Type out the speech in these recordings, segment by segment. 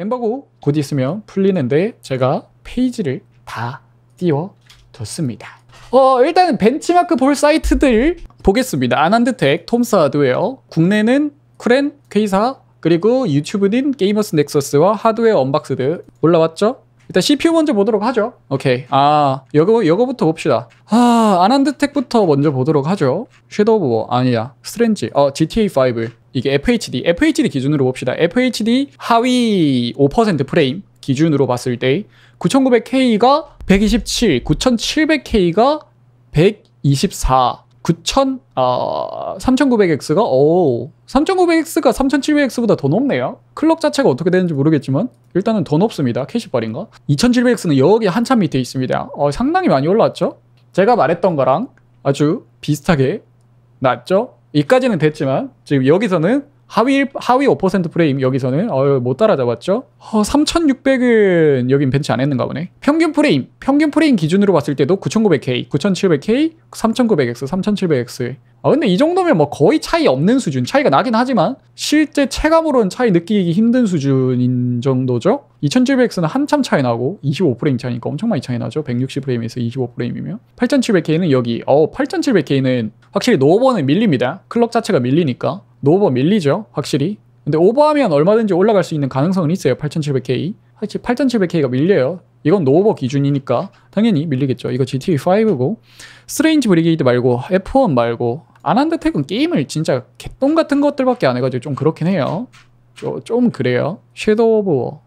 엠바고곧 있으면 풀리는데 제가 페이지를 다 띄워뒀습니다. 어, 일단 벤치마크 볼 사이트들 보겠습니다. 아난드텍, 톰스하드웨어, 국내는 크렌, 케이사, 그리고 유튜브는 게이머스 넥서스와 하드웨어 언박스드 올라왔죠? 일단 CPU 먼저 보도록 하죠. 오케이. 아, 요거, 요거부터 봅시다. 아, 아난드텍부터 먼저 보도록 하죠. 섀도우 뭐, 아니야. 스트렌지. 어, GTA5. 이게 FHD. FHD 기준으로 봅시다. FHD 하위 5% 프레임 기준으로 봤을 때 9900K가 127, 9700K가 124, 9 0 0아 3900X가 오 3900X가 3700X보다 더 높네요. 클럭 자체가 어떻게 되는지 모르겠지만 일단은 더 높습니다. 캐시발인가? 2700X는 여기 한참 밑에 있습니다. 어, 상당히 많이 올라왔죠? 제가 말했던 거랑 아주 비슷하게 낮죠? 이까지는 됐지만 지금 여기서는 하위 하위 5% 프레임 여기서는 어유 못 따라잡았죠. 어, 3,600은 여긴 벤치 안 했는가 보네. 평균 프레임 평균 프레임 기준으로 봤을 때도 9,900K, 9,700K, 3,900X, 3,700X 아, 근데 이 정도면 뭐 거의 차이 없는 수준, 차이가 나긴 하지만 실제 체감으로는 차이 느끼기 힘든 수준인 정도죠. 2700X는 한참 차이 나고 25프레임 차이니까 엄청 많이 차이 나죠. 160프레임에서 25프레임이면. 8700K는 여기, 어 8700K는 확실히 노버는 밀립니다. 클럭 자체가 밀리니까. 노버 밀리죠, 확실히. 근데 오버하면 얼마든지 올라갈 수 있는 가능성은 있어요, 8700K. 확실히 8700K가 밀려요. 이건 노오버 기준이니까 당연히 밀리겠죠. 이거 GTA5고 스트레인지 브리게이드 말고 F1 말고 아난드텍은 게임을 진짜 개똥 같은 것들밖에 안 해가지고 좀 그렇긴 해요. 좀, 좀 그래요. 섀도우 오브 워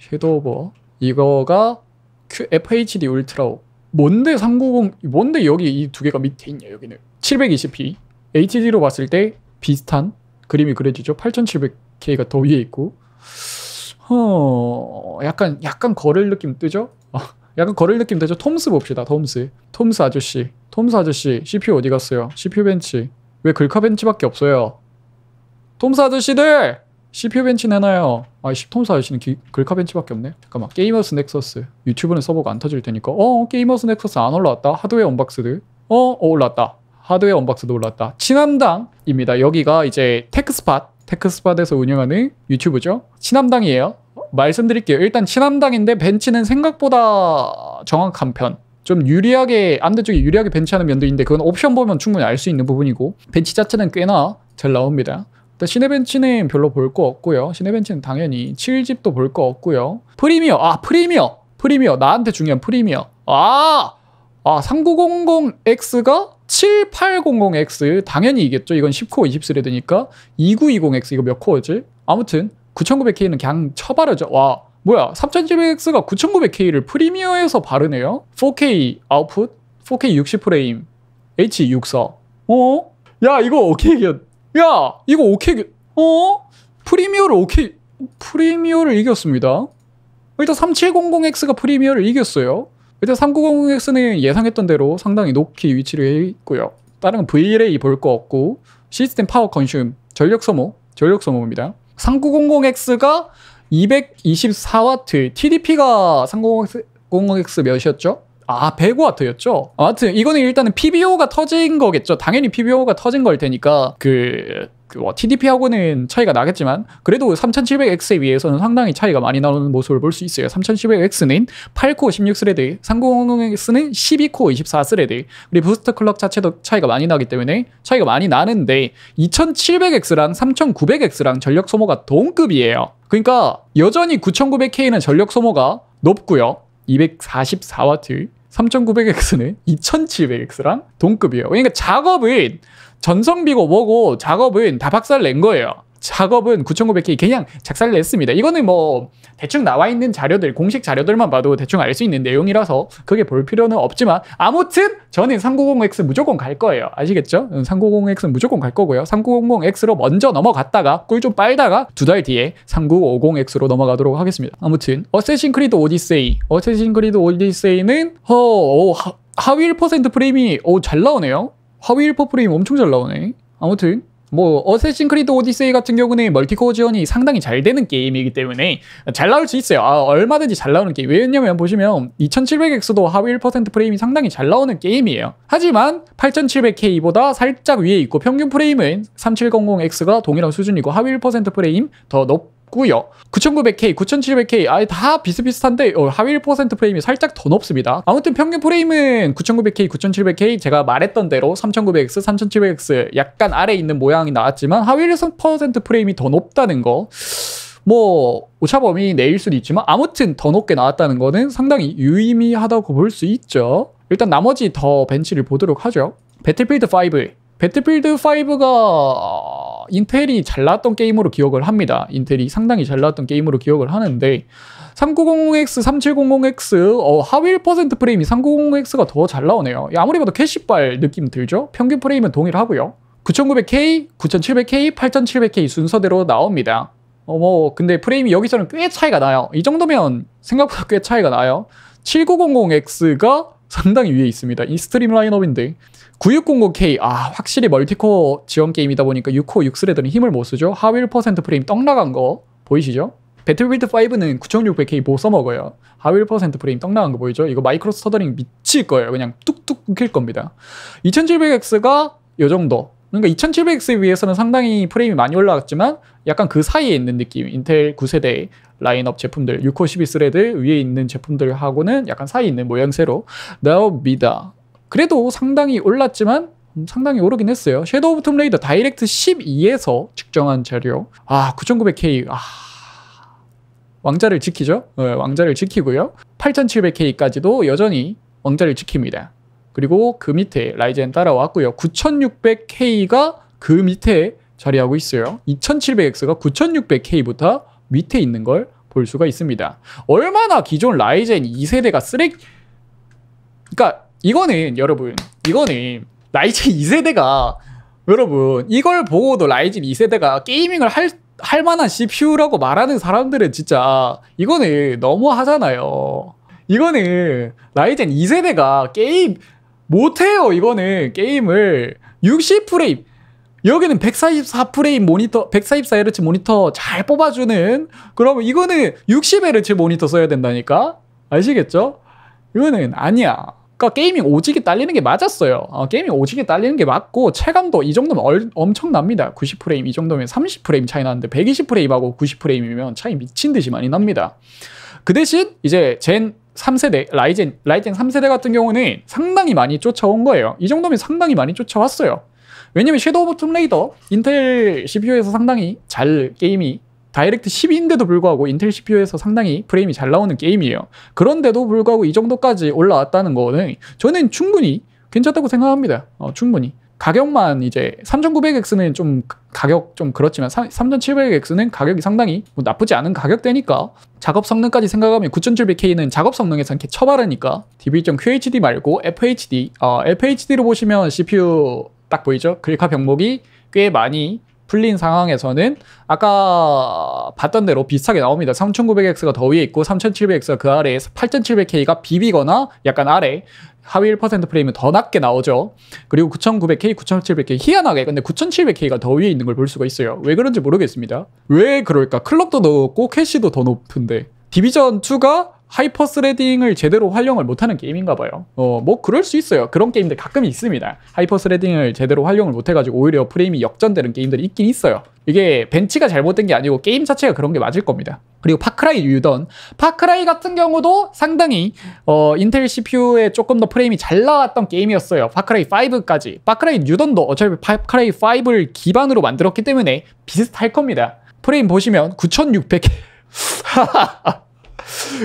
섀도우 오브 워 이거가 Q, FHD 울트라 뭔데 390 뭔데 여기 이 두 개가 밑에 있냐 여기는 720p HD로 봤을 때 비슷한 그림이 그려지죠. 8700K가 더 위에 있고 어, 약간, 약간 걸을 느낌 뜨죠? 어, 약간 걸을 느낌 뜨죠 톰스 봅시다, 톰스. 톰스 아저씨. 톰스 아저씨, CPU 어디 갔어요? CPU 벤치. 왜 글카 벤치밖에 없어요? 톰스 아저씨들! CPU 벤치 내놔요. 아, 톰스 아저씨는 기, 글카 벤치밖에 없네. 잠깐만. 게이머스 넥서스. 유튜브는 서버가 안 터질 테니까. 어, 게이머스 넥서스 안 올라왔다. 하드웨어 언박스들. 어, 어 올랐다. 하드웨어 언박스도 올랐다. 친함당입니다. 여기가 이제 테크스팟, 테크스팟에서 운영하는 유튜브죠. 친함당이에요. 말씀드릴게요. 일단 친한당인데 벤치는 생각보다 정확한 편. 좀 유리하게 안대쪽에 유리하게 벤치하는 면도 있는데 그건 옵션 보면 충분히 알 수 있는 부분이고 벤치 자체는 꽤나 잘 나옵니다. 일단 시네벤치는 별로 볼 거 없고요. 시네벤치는 당연히 7집도 볼 거 없고요. 프리미어! 아 프리미어! 프리미어! 나한테 중요한 프리미어! 아! 아 3900X가 7800X 당연히 이겠죠. 이건 10코어 20스레드니까 2920X 이거 몇 코어지? 아무튼 9900K는 그냥 쳐바르죠. 와, 뭐야, 3700X가 9900K를 프리미어에서 바르네요? 4K 아웃풋, 4K 60프레임, H64. 어? 야, 이거 오케이견. 야, 이거 오케이견. 어? 프리미어를 오케이, 프리미어를 이겼습니다. 일단 3700X가 프리미어를 이겼어요. 일단 3900X는 예상했던 대로 상당히 높이 위치를 했고요. 다른 VLA 볼 거 없고, 시스템 파워 컨슘, 전력 소모, 전력 소모입니다. 3900X가 224W, TDP가 3900X 몇이었죠? 아, 100W였죠? 아무튼 이거는 일단은 PBO가 터진 거겠죠. 당연히 PBO가 터진 걸 테니까 그뭐 그 TDP하고는 차이가 나겠지만 그래도 3700X에 비해서는 상당히 차이가 많이 나오는 모습을 볼 수 있어요. 3700X는 8코어 16스레드, 30X는 0 12코어 24스레드, 그리고 부스트 클럭 자체도 차이가 많이 나기 때문에 차이가 많이 나는데 2700X랑 3900X랑 전력 소모가 동급이에요. 그러니까 여전히 9900K는 전력 소모가 높고요. 244W, 3900X는 2700X랑 동급이에요. 그러니까 작업은 전성비고 뭐고 작업은 다 박살 낸 거예요. 작업은 9,900K 그냥 작살 냈습니다. 이거는 뭐 대충 나와 있는 자료들, 공식 자료들만 봐도 대충 알 수 있는 내용이라서 그게 볼 필요는 없지만 아무튼 저는 390X 무조건 갈 거예요. 아시겠죠? 390X는 무조건 갈 거고요. 3900X로 먼저 넘어갔다가 꿀 좀 빨다가 두 달 뒤에 3950X로 넘어가도록 하겠습니다. 아무튼 어쌔신 크리드 오디세이 어쌔신 크리드 오디세이는 허, 오, 하, 하위 1% 프레임이 오, 잘 나오네요. 화위1 퍼프레임 엄청 잘 나오네. 아무튼 뭐 어쌔신 크리드 오디세이 같은 경우는 멀티코어 지원이 상당히 잘 되는 게임이기 때문에 잘 나올 수 있어요. 아, 얼마든지 잘 나오는 게임. 왜냐면 보시면 2700X도 하위 1% 프레임이 상당히 잘 나오는 게임이에요. 하지만 8700K보다 살짝 위에 있고 평균 프레임은 3700X가 동일한 수준이고 하위 1% 프레임 더 높. 있고요. 9900K, 9700K 아예 다 비슷비슷한데 어, 하위 1% 프레임이 살짝 더 높습니다. 아무튼 평균 프레임은 9900K, 9700K 제가 말했던 대로 3900X, 3700X 약간 아래 있는 모양이 나왔지만 하위 1% 프레임이 더 높다는 거. 뭐 오차범위 내일 수도 있지만 아무튼 더 높게 나왔다는 거는 상당히 유의미하다고 볼 수 있죠. 일단 나머지 더 벤치를 보도록 하죠. 배틀필드 5 배틀필드 5가 인텔이 잘 나왔던 게임으로 기억을 합니다. 인텔이 상당히 잘 나왔던 게임으로 기억을 하는데 3900X, 3700X 어, 하위 1% 프레임이 3900X가 더 잘 나오네요. 아무리 봐도 캐시발 느낌 들죠? 평균 프레임은 동일하고요. 9900K, 9700K, 8700K 순서대로 나옵니다. 어, 뭐 근데 프레임이 여기서는 꽤 차이가 나요. 이 정도면 생각보다 꽤 차이가 나요. 7900X가 상당히 위에 있습니다. 이 스트림 라인업인데 9600K 아 확실히 멀티코어 지원 게임이다 보니까 6코 6스레드는 힘을 못 쓰죠. 하위 1% 프레임 떡 나간 거 보이시죠? 배틀필드 5는 9600K 못 써먹어요. 하위 1% 프레임 떡 나간 거 보이죠? 이거 마이크로 스터링 더 미칠 거예요. 그냥 뚝뚝 끊길 겁니다. 2700X가 이 정도. 그러니까 2700X에 비해서는 상당히 프레임이 많이 올라갔지만 약간 그 사이에 있는 느낌. 인텔 9세대 라인업 제품들, 6코 12스레드 위에 있는 제품들하고는 약간 사이 있는 모양새로 나옵니다. 그래도 상당히 올랐지만 음, 상당히 오르긴 했어요. 섀도우 오브 톰레이더 다이렉트 12에서 측정한 자료. 아, 9900K. 아. 왕자를 지키죠? 네, 왕자를 지키고요. 8700K까지도 여전히 왕자를 지킵니다. 그리고 그 밑에 라이젠 따라왔고요. 9600K가 그 밑에 자리하고 있어요. 2700X가 9600K부터 밑에 있는 걸 볼 수가 있습니다. 얼마나 기존 라이젠 2세대가 쓰레기, 그러니까 이거는 여러분, 이거는 라이젠 2세대가 여러분 이걸 보고도 라이젠 2세대가 게이밍을 할, 할 만한 CPU라고 말하는 사람들은 진짜 이거는 너무 하잖아요. 이거는 라이젠 2세대가 게임 못해요. 이거는 게임을 60프레임 여기는 144프레임 모니터, 144Hz 모니터 잘 뽑아주는, 그러면 이거는 60Hz 모니터 써야 된다니까? 아시겠죠? 이거는 아니야. 그러니까 게이밍 오직이 딸리는 게 맞았어요. 어, 게이밍 오직이 딸리는 게 맞고 체감도 이 정도면 얼, 엄청납니다. 90프레임 이 정도면 30프레임 차이 나는데 120프레임하고 90프레임이면 차이 미친 듯이 많이 납니다. 그 대신 이제 젠 3세대 라이젠 라이젠 3세대 같은 경우는 상당히 많이 쫓아온 거예요. 이 정도면 상당히 많이 쫓아왔어요. 왜냐면 섀도우 오브 툼레이더 인텔 CPU에서 상당히 잘 게임이 다이렉트 12인데도 불구하고 인텔 CPU에서 상당히 프레임이 잘 나오는 게임이에요. 그런데도 불구하고 이 정도까지 올라왔다는 거는 저는 충분히 괜찮다고 생각합니다. 어, 충분히. 가격만 이제 3900X는 좀 가격 좀 그렇지만 3700X는 가격이 상당히 뭐 나쁘지 않은 가격대니까 작업 성능까지 생각하면 9700K는 작업 성능에선 이렇게 처바하니까 DB.QHD 말고 FHD 어, FHD로 보시면 CPU 딱 보이죠? 글카 병목이 꽤 많이 풀린 상황에서는 아까 봤던 대로 비슷하게 나옵니다. 3900X가 더 위에 있고 3700X가 그 아래에 8700K가 비비거나 약간 아래 하위 1% 프레임은 더 낮게 나오죠. 그리고 9900K, 9700K 희한하게 근데 9700K가 더 위에 있는 걸 볼 수가 있어요. 왜 그런지 모르겠습니다. 왜 그럴까? 클럭도 높고 캐시도 더 높은데 디비전 2가 하이퍼 스레딩을 제대로 활용을 못하는 게임인가 봐요. 어, 뭐 그럴 수 있어요. 그런 게임들 가끔 있습니다. 하이퍼 스레딩을 제대로 활용을 못해가지고 오히려 프레임이 역전되는 게임들이 있긴 있어요. 이게 벤치가 잘못된 게 아니고 게임 자체가 그런 게 맞을 겁니다. 그리고 파크라이 유던, 파크라이 같은 경우도 상당히 어, 인텔 CPU에 조금 더 프레임이 잘 나왔던 게임이었어요. 파크라이 5까지. 파크라이 유던도 어차피 파크라이 5를 기반으로 만들었기 때문에 비슷할 겁니다. 프레임 보시면 9600. 개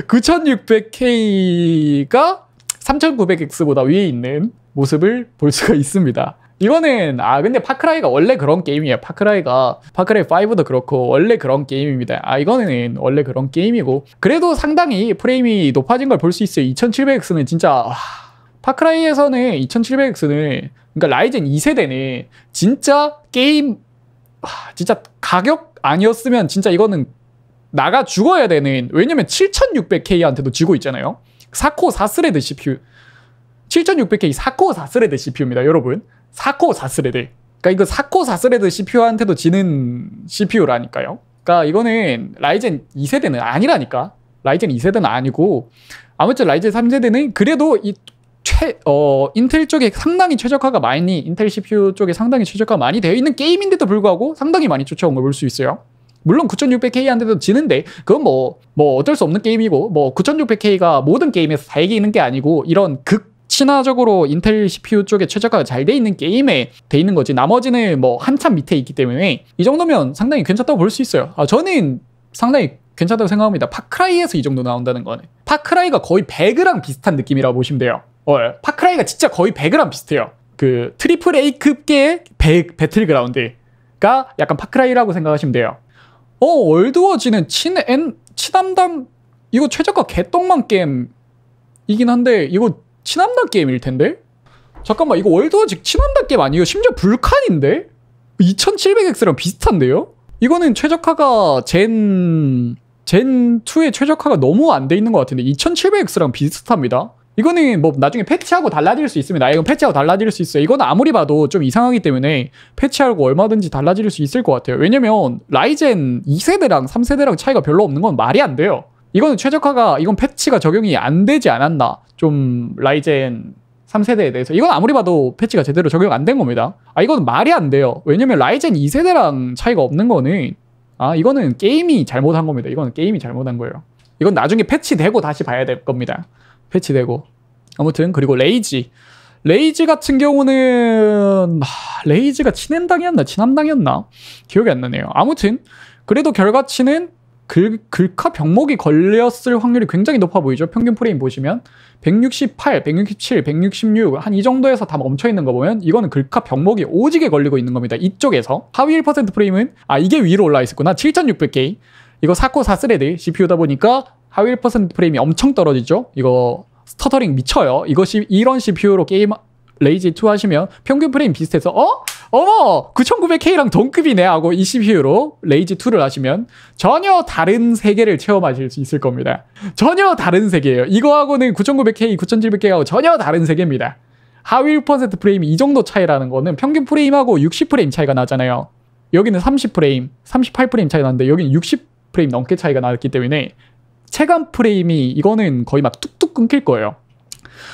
9600K가 3900X보다 위에 있는 모습을 볼 수가 있습니다. 이거는 아 근데 파크라이가 원래 그런 게임이에요. 파크라이가 파크라이 5도 그렇고 원래 그런 게임입니다. 아 이거는 원래 그런 게임이고 그래도 상당히 프레임이 높아진 걸 볼 수 있어요. 2700X는 진짜 와, 파크라이에서는 2700X는 그러니까 라이젠 2세대는 진짜 게임 와, 진짜 가격 아니었으면 진짜 이거는 나가 죽어야 되는 왜냐면 7600K한테도 지고 있잖아요. 4코어 4스레드 CPU 7600K 4코어 4스레드 CPU입니다 여러분 4코어 4스레드 그러니까 이거 4코어 4스레드 CPU한테도 지는 CPU라니까요 그러니까 이거는 라이젠 2세대는 아니라니까 라이젠 2세대는 아니고 아무튼 라이젠 3세대는 그래도 이 최, 어, 인텔 쪽에 상당히 최적화가 많이 인텔 CPU 쪽에 상당히 최적화가 많이 되어 있는 게임인데도 불구하고 상당히 많이 쫓아온 걸 볼 수 있어요 물론 9600K한테도 지는데 그건 뭐, 뭐 어쩔 수 없는 게임이고 뭐 9600K가 모든 게임에서 다 이기는 게 아니고 이런 극 친화적으로 인텔 CPU 쪽에 최저가가 잘 돼 있는 게임에 돼 있는 거지 나머지는 뭐 한참 밑에 있기 때문에 이 정도면 상당히 괜찮다고 볼 수 있어요 아, 저는 상당히 괜찮다고 생각합니다 파크라이에서 이 정도 나온다는 거는 파크라이가 거의 배그랑 비슷한 느낌이라고 보시면 돼요 어, 예. 파크라이가 진짜 거의 배그랑 비슷해요 그 트리플 A급계의 배틀그라운드가 약간 파크라이라고 생각하시면 돼요 어 월드워지는 친엔 친함당 이거 최저가 개떡만 게임이긴 한데 이거 친함당 게임일 텐데 잠깐만 이거 월드워지 친함당 게임 아니에요? 심지어 불칸인데 2700X랑 비슷한데요? 이거는 최적화가 젠 젠2의 최적화가 너무 안 돼 있는 것 같은데 2700X랑 비슷합니다. 이거는 뭐 나중에 패치하고 달라질 수 있습니다. 이건 패치하고 달라질 수 있어요. 이건 아무리 봐도 좀 이상하기 때문에 패치하고 얼마든지 달라질 수 있을 것 같아요. 왜냐면 라이젠 2세대랑 3세대랑 차이가 별로 없는 건 말이 안 돼요. 이거는 최적화가 이건 패치가 적용이 안 되지 않았나. 좀 라이젠 3세대에 대해서 이건 아무리 봐도 패치가 제대로 적용 안 된 겁니다. 아 이건 말이 안 돼요. 왜냐면 라이젠 2세대랑 차이가 없는 거는 아 이거는 게임이 잘못한 겁니다. 이거는 게임이 잘못한 거예요. 이건 나중에 패치되고 다시 봐야 될 겁니다. 패치되고 아무튼 그리고 레이지 레이지 같은 경우는 아, 레이지가 친한당이었나 친한당이었나 기억이 안 나네요 아무튼 그래도 결과치는 글, 글카 병목이 걸렸을 확률이 굉장히 높아 보이죠 평균 프레임 보시면 168, 167, 166 한 이 정도에서 다 멈춰있는 거 보면 이거는 글카 병목이 오지게 걸리고 있는 겁니다 이쪽에서 하위 1% 프레임은 아 이게 위로 올라있었구나 와 7600K 이거 4코 4스레드 CPU다 보니까 하위 1% 프레임이 엄청 떨어지죠? 이거 스터터링 미쳐요. 이것이 이런 CPU로 게임 레이지 2 하시면 평균 프레임 비슷해서 어? 어머! 9900K랑 동급이네 하고 이 CPU로 레이지 2를 하시면 전혀 다른 세계를 체험하실 수 있을 겁니다. 전혀 다른 세계예요. 이거하고는 9900K, 9700K하고 전혀 다른 세계입니다. 하위 1% 프레임이 이 정도 차이라는 거는 평균 프레임하고 60프레임 차이가 나잖아요. 여기는 30프레임, 38프레임 차이 나는데 여기는 60프레임 넘게 차이가 나기 때문에 체감 프레임이 이거는 거의 막 뚝뚝 끊길 거예요.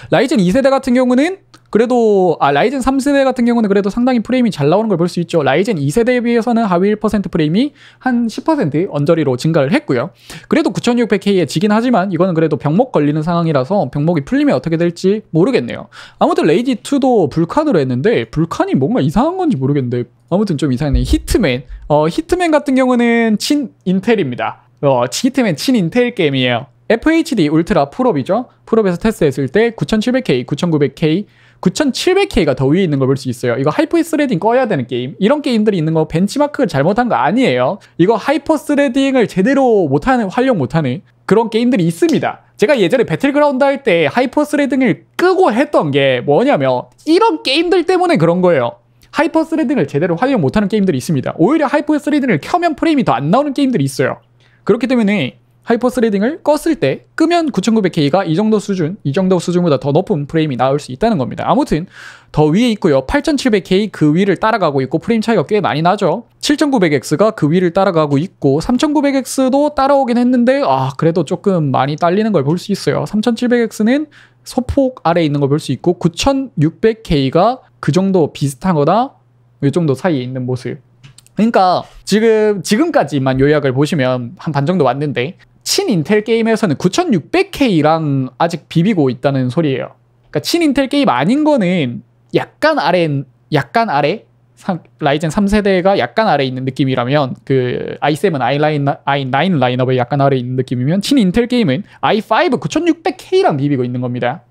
라이젠 2세대 같은 경우는 그래도 아 라이젠 3세대 같은 경우는 그래도 상당히 프레임이 잘 나오는 걸 볼 수 있죠. 라이젠 2세대에 비해서는 하위 1% 프레임이 한 10% 언저리로 증가를 했고요. 그래도 9600K에 지긴 하지만 이거는 그래도 병목 걸리는 상황이라서 병목이 풀리면 어떻게 될지 모르겠네요. 아무튼 레이지 2도 불칸으로 했는데 불칸이 뭔가 이상한 건지 모르겠는데 아무튼 좀 이상해. 히트맨. 어, 히트맨 같은 경우는 친 인텔입니다. 어, 히트맨 친인텔 게임이에요. FHD 울트라 풀업이죠. 풀업에서 테스트했을 때 9700K, 9900K, 9700K가 더 위에 있는 걸 볼 수 있어요. 이거 하이퍼 스레딩 꺼야 되는 게임. 이런 게임들이 있는 거 벤치마크를 잘못한 거 아니에요. 이거 하이퍼 스레딩을 제대로 못하는, 활용 못하는 그런 게임들이 있습니다. 제가 예전에 배틀그라운드 할 때 하이퍼 스레딩을 끄고 했던 게 뭐냐면 이런 게임들 때문에 그런 거예요. 하이퍼 스레딩을 제대로 활용 못하는 게임들이 있습니다. 오히려 하이퍼 스레딩을 켜면 프레임이 더 안 나오는 게임들이 있어요. 그렇기 때문에 하이퍼 스레딩을 껐을 때 끄면 9900K가 이 정도 수준, 이 정도 수준보다 더 높은 프레임이 나올 수 있다는 겁니다. 아무튼 더 위에 있고요. 8700K 그 위를 따라가고 있고 프레임 차이가 꽤 많이 나죠. 7900X가 그 위를 따라가고 있고 3900X도 따라오긴 했는데 아 그래도 조금 많이 딸리는 걸 볼 수 있어요. 3700X는 소폭 아래에 있는 걸 볼 수 있고 9600K가 그 정도 비슷한 거다이 정도 사이에 있는 모습 그러니까 지금 지금까지만 요약을 보시면 한 반 정도 왔는데 친인텔 게임에서는 9600K랑 아직 비비고 있다는 소리예요. 그러니까 친인텔 게임 아닌 거는 약간 아래 약간 아래 라이젠 3세대가 약간 아래 있는 느낌이라면 그 i7, i9, i9 라인업에 약간 아래 있는 느낌이면 친인텔 게임은 i5 9600K랑 비비고 있는 겁니다.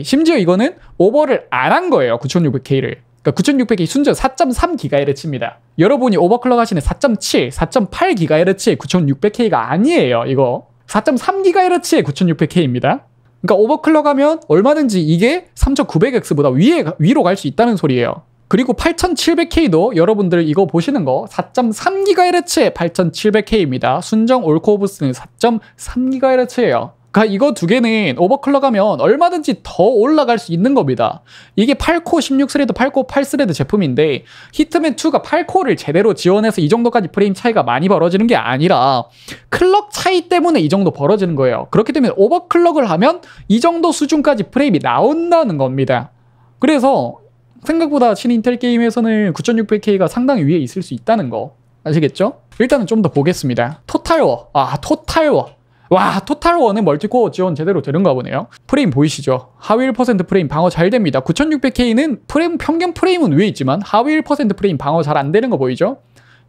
9600K. 심지어 이거는 오버를 안 한 거예요. 9600K를. 그러니까 9600이 순전 4.3GHz입니다. 여러분이 오버클럭 하시는 4.7, 4.8GHz의 9600K가 아니에요, 이거. 4.3GHz의 9600K입니다. 그러니까 오버클럭 하면 얼마든지 이게 3900X보다 위에, 위로 갈 수 있다는 소리예요. 그리고 8700K도 여러분들 이거 보시는 거 4.3GHz의 8700K입니다. 순정 올코브스는 4.3GHz예요. 그러니까 이거 두 개는 오버클럭 하면 얼마든지 더 올라갈 수 있는 겁니다. 이게 8코 16스레드, 8코 8스레드 제품인데 히트맨2가 8코를 제대로 지원해서 이 정도까지 프레임 차이가 많이 벌어지는 게 아니라 클럭 차이 때문에 이 정도 벌어지는 거예요. 그렇기 때문에 오버클럭을 하면 이 정도 수준까지 프레임이 나온다는 겁니다. 그래서 생각보다 신인텔 게임에서는 9600K가 상당히 위에 있을 수 있다는 거 아시겠죠? 일단은 좀 더 보겠습니다. 토탈워. 아, 토탈워. 와 토탈원의 멀티코어 지원 제대로 되는가 보네요 프레임 보이시죠? 하위 1% 프레임 방어 잘 됩니다 9600K는 프레임 평균 프레임은 위에 있지만 하위 1% 프레임 방어 잘 안 되는 거 보이죠?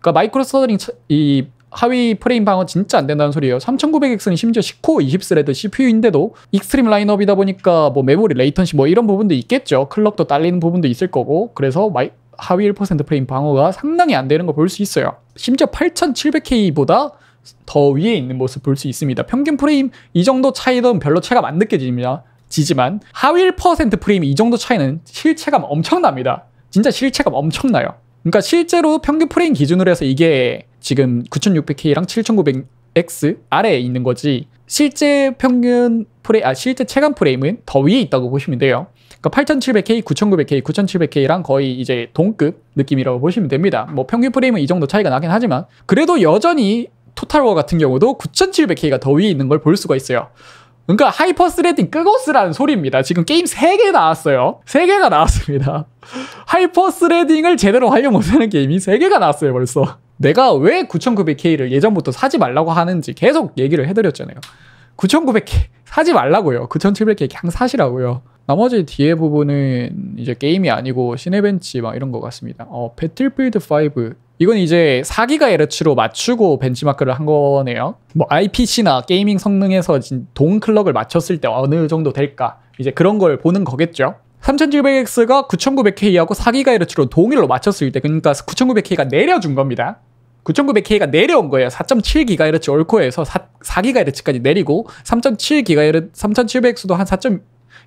그러니까 마이크로 서더링 이 하위 프레임 방어 진짜 안 된다는 소리예요 3900X는 심지어 1 0코 20스레드 CPU인데도 익스트림 라인업이다 보니까 뭐 메모리 레이턴시 뭐 이런 부분도 있겠죠 클럭도 딸리는 부분도 있을 거고 그래서 마이, 하위 1% 프레임 방어가 상당히 안 되는 거 볼 수 있어요 심지어 8700K보다 더 위에 있는 모습 볼 수 있습니다. 평균 프레임 이 정도 차이는 별로 차이가 안 느껴집니다. 지지만 하위 1% 프레임 이 정도 차이는 실체감 엄청납니다. 진짜 실체감 엄청나요. 그러니까 실제로 평균 프레임 기준으로 해서 이게 지금 9600K랑 7900X 아래에 있는 거지 실제 평균 프레임, 아, 실제 체감 프레임은 더 위에 있다고 보시면 돼요. 그러니까 8700K, 9900K, 9700K랑 거의 이제 동급 느낌이라고 보시면 됩니다. 뭐 평균 프레임은 이 정도 차이가 나긴 하지만 그래도 여전히 토탈워 같은 경우도 9700K가 더 위에 있는 걸 볼 수가 있어요. 그러니까 하이퍼 스레딩 끄고 쓰라는 소리입니다. 지금 게임 3개 나왔어요. 3개가 나왔습니다. 하이퍼 스레딩을 제대로 활용 못하는 게임이 3개가 나왔어요, 벌써. 내가 왜 9900K를 예전부터 사지 말라고 하는지 계속 얘기를 해드렸잖아요. 9,900개 사지 말라고요. 9,700개 그냥 사시라고요. 나머지 뒤에 부분은 이제 게임이 아니고 시네벤치 막 이런 것 같습니다. 어, 배틀필드 5 이건 이제 4기가헤르츠로 맞추고 벤치마크를 한 거네요. 뭐 IPC나 게이밍 성능에서 동 클럭을 맞췄을 때 어느 정도 될까 이제 그런 걸 보는 거겠죠. 3700X가 9900K하고 4기가헤르츠로 동일로 맞췄을 때 그러니까 9900K가 내려준 겁니다. 9900K가 내려온 거예요. 4.7GHz 올코에서 4GHz까지 내리고 3.7GHz, 3700X도 한 4.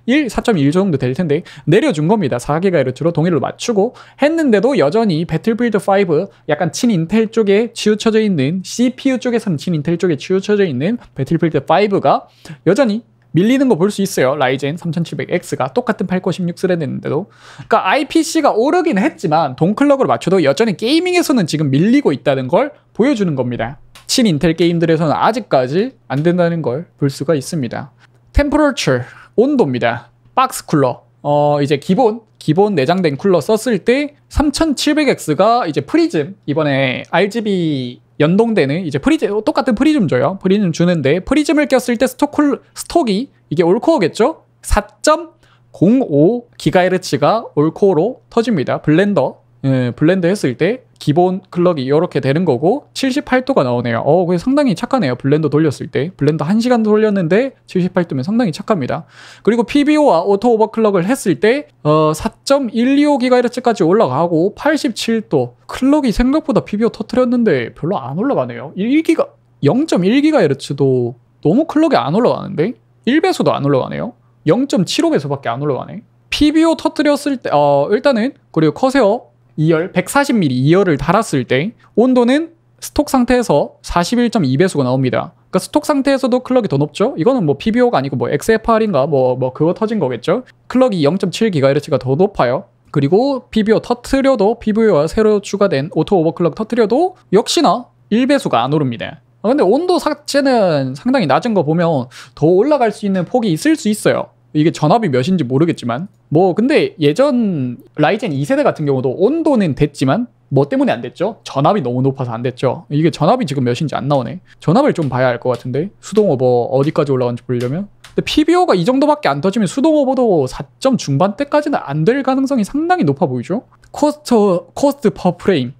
1, 4.1 정도 될 텐데 내려준 겁니다. 4GHz로 동의를 맞추고 했는데도 여전히 배틀필드 5 약간 친인텔 쪽에 치우쳐져 있는 CPU 쪽에서는 친인텔 쪽에 치우쳐져 있는 배틀필드 5가 여전히 밀리는 거 볼 수 있어요. 라이젠 3700X가 똑같은 8 c 16스레드인데도. 그러니까 IPC가 오르긴 했지만 동클럭을 맞춰도 여전히 게이밍에서는 지금 밀리고 있다는 걸 보여주는 겁니다. 친 인텔 게임들에서는 아직까지 안 된다는 걸 볼 수가 있습니다. 템퍼러처 온도입니다. 박스 쿨러. 어, 이제 기본 기본 내장된 쿨러 썼을 때 3700X가 이제 프리즘 이번에 RGB 연동되는 이제 프리즘 어, 똑같은 프리즘 줘요. 프리즘 주는데 프리즘을 꼈을 때 스톡쿨 스톡이 이게 올코어겠죠? 4.05 기가헤르츠가 올코어로 터집니다. 블렌더 예, 블렌더 했을 때 기본 클럭이 이렇게 되는 거고 78도가 나오네요. 어, 그게 상당히 착하네요. 블렌더 돌렸을 때. 블렌더 1시간 돌렸는데 78도면 상당히 착합니다. 그리고 PBO와 오토 오버클럭을 했을 때 어, 4.125GHz까지 올라가고 87도. 클럭이 생각보다 PBO 터트렸는데 별로 안 올라가네요. 1기가 0.1GHz도 너무 클럭이 안 올라가는데 1배수도 안 올라가네요. 0.75배수밖에 안 올라가네. PBO 터트렸을 때, 어, 일단은, 그리고 커세어 2열 140mm 2열을 달았을 때 온도는 스톡 상태에서 41.2배수가 나옵니다. 그러니까 스톡 상태에서도 클럭이 더 높죠? 이거는 뭐 PBO가 아니고 뭐 XFR인가 뭐, 뭐 그거 터진 거겠죠? 클럭이 0.7GHz가 더 높아요. 그리고 PBO 터트려도 p b o 와 새로 추가된 오토 오버클럭 터트려도 역시나 1배수가 안 오릅니다. 아, 근데 온도 삭제는 상당히 낮은 거 보면 더 올라갈 수 있는 폭이 있을 수 있어요. 이게 전압이 몇인지 모르겠지만 뭐 근데 예전 라이젠 2세대 같은 경우도 온도는 됐지만 뭐 때문에 안 됐죠? 전압이 너무 높아서 안 됐죠. 이게 전압이 지금 몇인지 안 나오네. 전압을 좀 봐야 할 것 같은데 수동 오버 어디까지 올라가는지 보려면 근데 PBO가 이 정도밖에 안 터지면 수동 오버도 4점 중반대까지는 안 될 가능성이 상당히 높아 보이죠. 코스트 코스트 퍼 프레임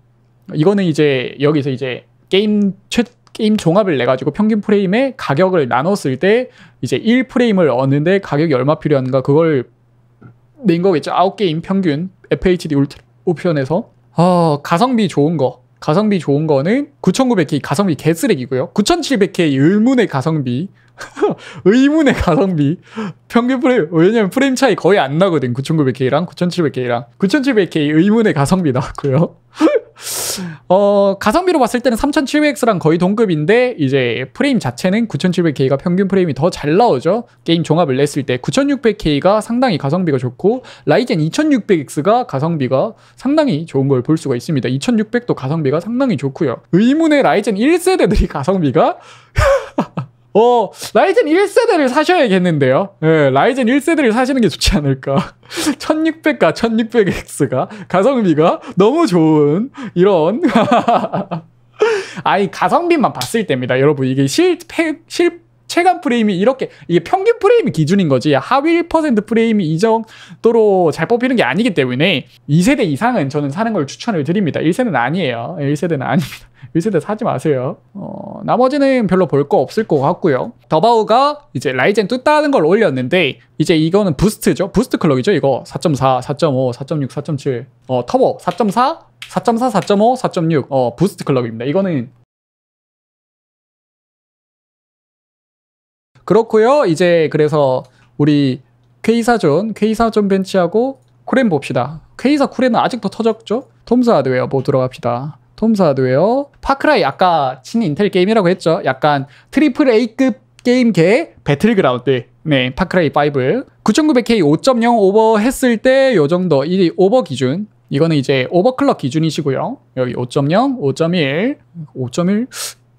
이거는 이제 여기서 이제 게임 최 게임 종합을 내 가지고 평균 프레임에 가격을 나눴을 때 이제 1프레임을 얻는데 가격이 얼마 필요한가 그걸 낸 거겠죠. 9게임 평균 FHD 울트라 옵션에서 어, 가성비 좋은 거 가성비 좋은 거는 9,900K 가성비 개쓰레기고요. 9,700K 의문의 가성비 의문의 가성비 평균 프레임 왜냐면 프레임 차이 거의 안 나거든 9,900K랑 9,700K랑 9,700K 의문의 가성비 나왔고요. 어, 가성비로 봤을 때는 3700X랑 거의 동급인데 이제 프레임 자체는 9700K가 평균 프레임이 더 잘 나오죠. 게임 종합을 냈을 때 9600K가 상당히 가성비가 좋고 라이젠 2600X가 가성비가 상당히 좋은 걸 볼 수가 있습니다. 2600도 가성비가 상당히 좋고요. 의문의 라이젠 1세대들이 가성비가 어, 라이젠 1세대를 사셔야겠는데요. 예, 라이젠 1세대를 사시는 게 좋지 않을까. 1600과 1600X가 가성비가 너무 좋은 이런 아니 가성비만 봤을 때입니다. 여러분 이게 실패 실 체감 프레임이 이렇게 이게 평균 프레임이 기준인 거지 하위 1% 프레임이 이 정도로 잘 뽑히는 게 아니기 때문에 2세대 이상은 저는 사는 걸 추천을 드립니다. 1세대는 아니에요. 1세대는 아닙니다. 위세대 사지 마세요. 어, 나머지는 별로 볼 거 없을 것 같고요. 더바우가 이제 라이젠 뚜따는 걸 올렸는데 이제 이거는 부스트죠. 부스트 클럭이죠. 이거 4.4, 4.5, 4.6, 4.7, 어, 터보 4.4, 4.4, 4.5, 4.6 어, 부스트 클럭입니다. 이거는 그렇고요. 이제 그래서 우리 K4존, K4존 벤치하고 쿠렌 봅시다. K4 쿠렌은 아직도 터졌죠? 톰스 하드웨어 보도록 합시다. 톰사도예요. 파크라이 아까 친 인텔 게임이라고 했죠. 약간 트리플 A급 게임계 배틀그라운드. 네, 파크라이 5. 9900K 5.0 오버 했을 때 요 정도 이 오버 기준. 이거는 이제 오버클럭 기준이시고요. 여기 5.0, 5.1, 5.1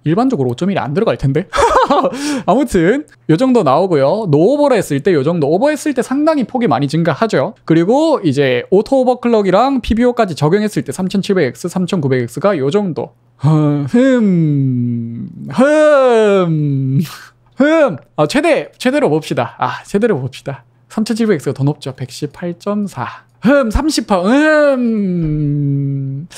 일반적으로 5.1이 안 들어갈 텐데 아무튼 요 정도 나오고요 노오버를 했을 때 요 정도 오버했을 때 상당히 폭이 많이 증가하죠 그리고 이제 오토 오버클럭이랑 PBO까지 적용했을 때 3700X, 3900X가 요 정도 흠, 흠, 흠. 아, 최대, 최대로 봅시다. 아, 최대로 봅시다. 3700X가 더 높죠. 118.4. 흠, 30%, 흠.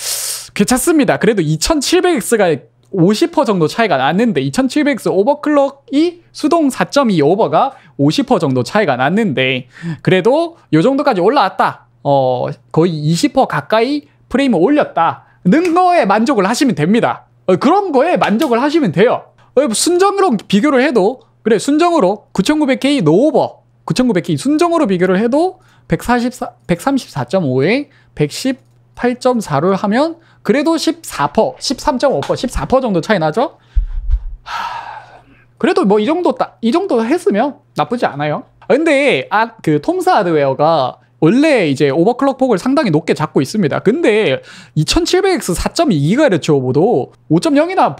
괜찮습니다. 그래도 2700X가 50% 정도 차이가 났는데 2700X 오버클럭이 수동 4.2 오버가 50% 정도 차이가 났는데 그래도 요 정도까지 올라왔다. 어, 거의 20% 가까이 프레임을 올렸다. 는 거에 만족을 하시면 됩니다. 어, 그런 거에 만족을 하시면 돼요. 어, 순정으로 비교를 해도 그래 순정으로 9900K 노오버 9900K 순정으로 비교를 해도 144, 134.5에 118.4를 하면 그래도 14%, 13.5%, 14% 정도 차이 나죠? 그래도 뭐 이 정도 이 정도 했으면 나쁘지 않아요. 아, 근데 아, 그 톰스 하드웨어가 원래 이제 오버클럭 폭을 상당히 높게 잡고 있습니다. 근데 2700X 4.2GHz보도 5.0이나